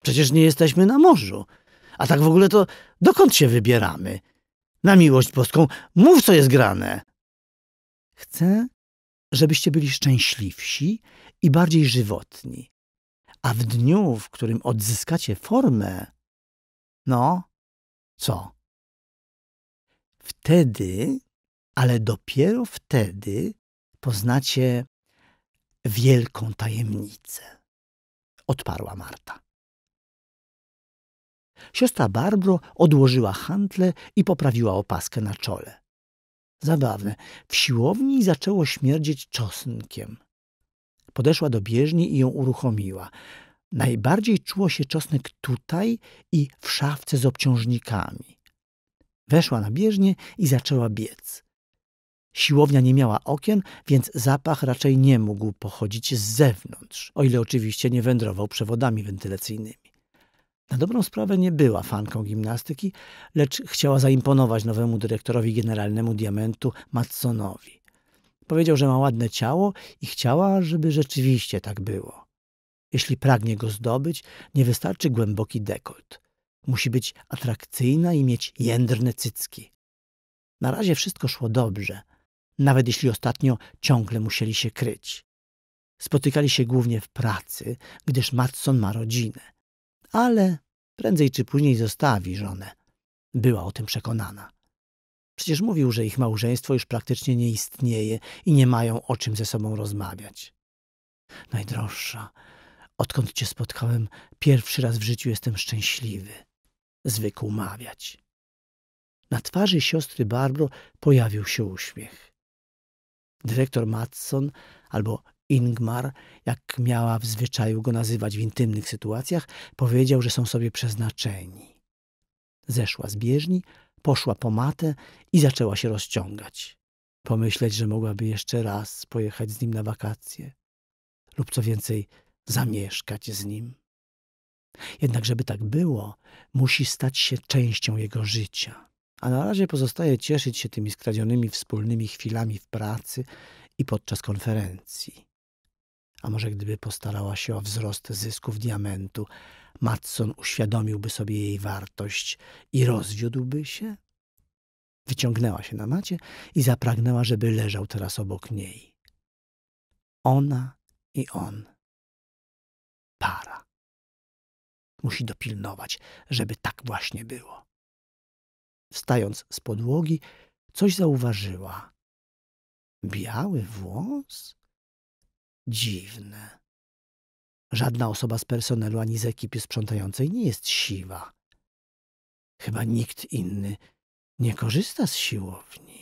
Przecież nie jesteśmy na morzu. A tak w ogóle to dokąd się wybieramy? Na miłość boską, mów co jest grane. Chcę, żebyście byli szczęśliwsi i bardziej żywotni. A w dniu, w którym odzyskacie formę, no, co? Wtedy, ale dopiero wtedy poznacie wielką tajemnicę, odparła Marta. Siostra Barbro odłożyła handle i poprawiła opaskę na czole. Zabawne, w siłowni zaczęło śmierdzieć czosnkiem. Podeszła do bieżni i ją uruchomiła. Najbardziej czuło się czosnek tutaj i w szafce z obciążnikami. Weszła na bieżnię i zaczęła biec. Siłownia nie miała okien, więc zapach raczej nie mógł pochodzić z zewnątrz, o ile oczywiście nie wędrował przewodami wentylacyjnymi. Na dobrą sprawę nie była fanką gimnastyki, lecz chciała zaimponować nowemu dyrektorowi generalnemu diamentu Matsonowi. Powiedział, że ma ładne ciało i chciała, żeby rzeczywiście tak było. Jeśli pragnie go zdobyć, nie wystarczy głęboki dekolt. Musi być atrakcyjna i mieć jędrne cycki. Na razie wszystko szło dobrze, nawet jeśli ostatnio ciągle musieli się kryć. Spotykali się głównie w pracy, gdyż Matson ma rodzinę. Ale prędzej czy później zostawi żonę. Była o tym przekonana. Przecież mówił, że ich małżeństwo już praktycznie nie istnieje i nie mają o czym ze sobą rozmawiać. Najdroższa, Odkąd cię spotkałem, pierwszy raz w życiu jestem szczęśliwy. Zwykł mawiać. Na twarzy siostry Barbro pojawił się uśmiech. Dyrektor Matson albo Ingmar, jak miała w zwyczaju go nazywać w intymnych sytuacjach, powiedział, że są sobie przeznaczeni. Zeszła z bieżni, poszła po matę i zaczęła się rozciągać. Pomyśleć, że mogłaby jeszcze raz pojechać z nim na wakacje. Lub co więcej, zamieszkać z Nim. Jednak, żeby tak było, musi stać się częścią Jego życia. A na razie pozostaje cieszyć się tymi skradzionymi wspólnymi chwilami w pracy i podczas konferencji. A może gdyby postarała się o wzrost zysków diamentu, Matson uświadomiłby sobie jej wartość i rozwiódłby się? Wyciągnęła się na macie i zapragnęła, żeby leżał teraz obok niej. Ona i on para. Musi dopilnować, żeby tak właśnie było. Wstając z podłogi, coś zauważyła. Biały włos? Dziwne. Żadna osoba z personelu ani z ekipy sprzątającej nie jest siwa. Chyba nikt inny nie korzysta z siłowni.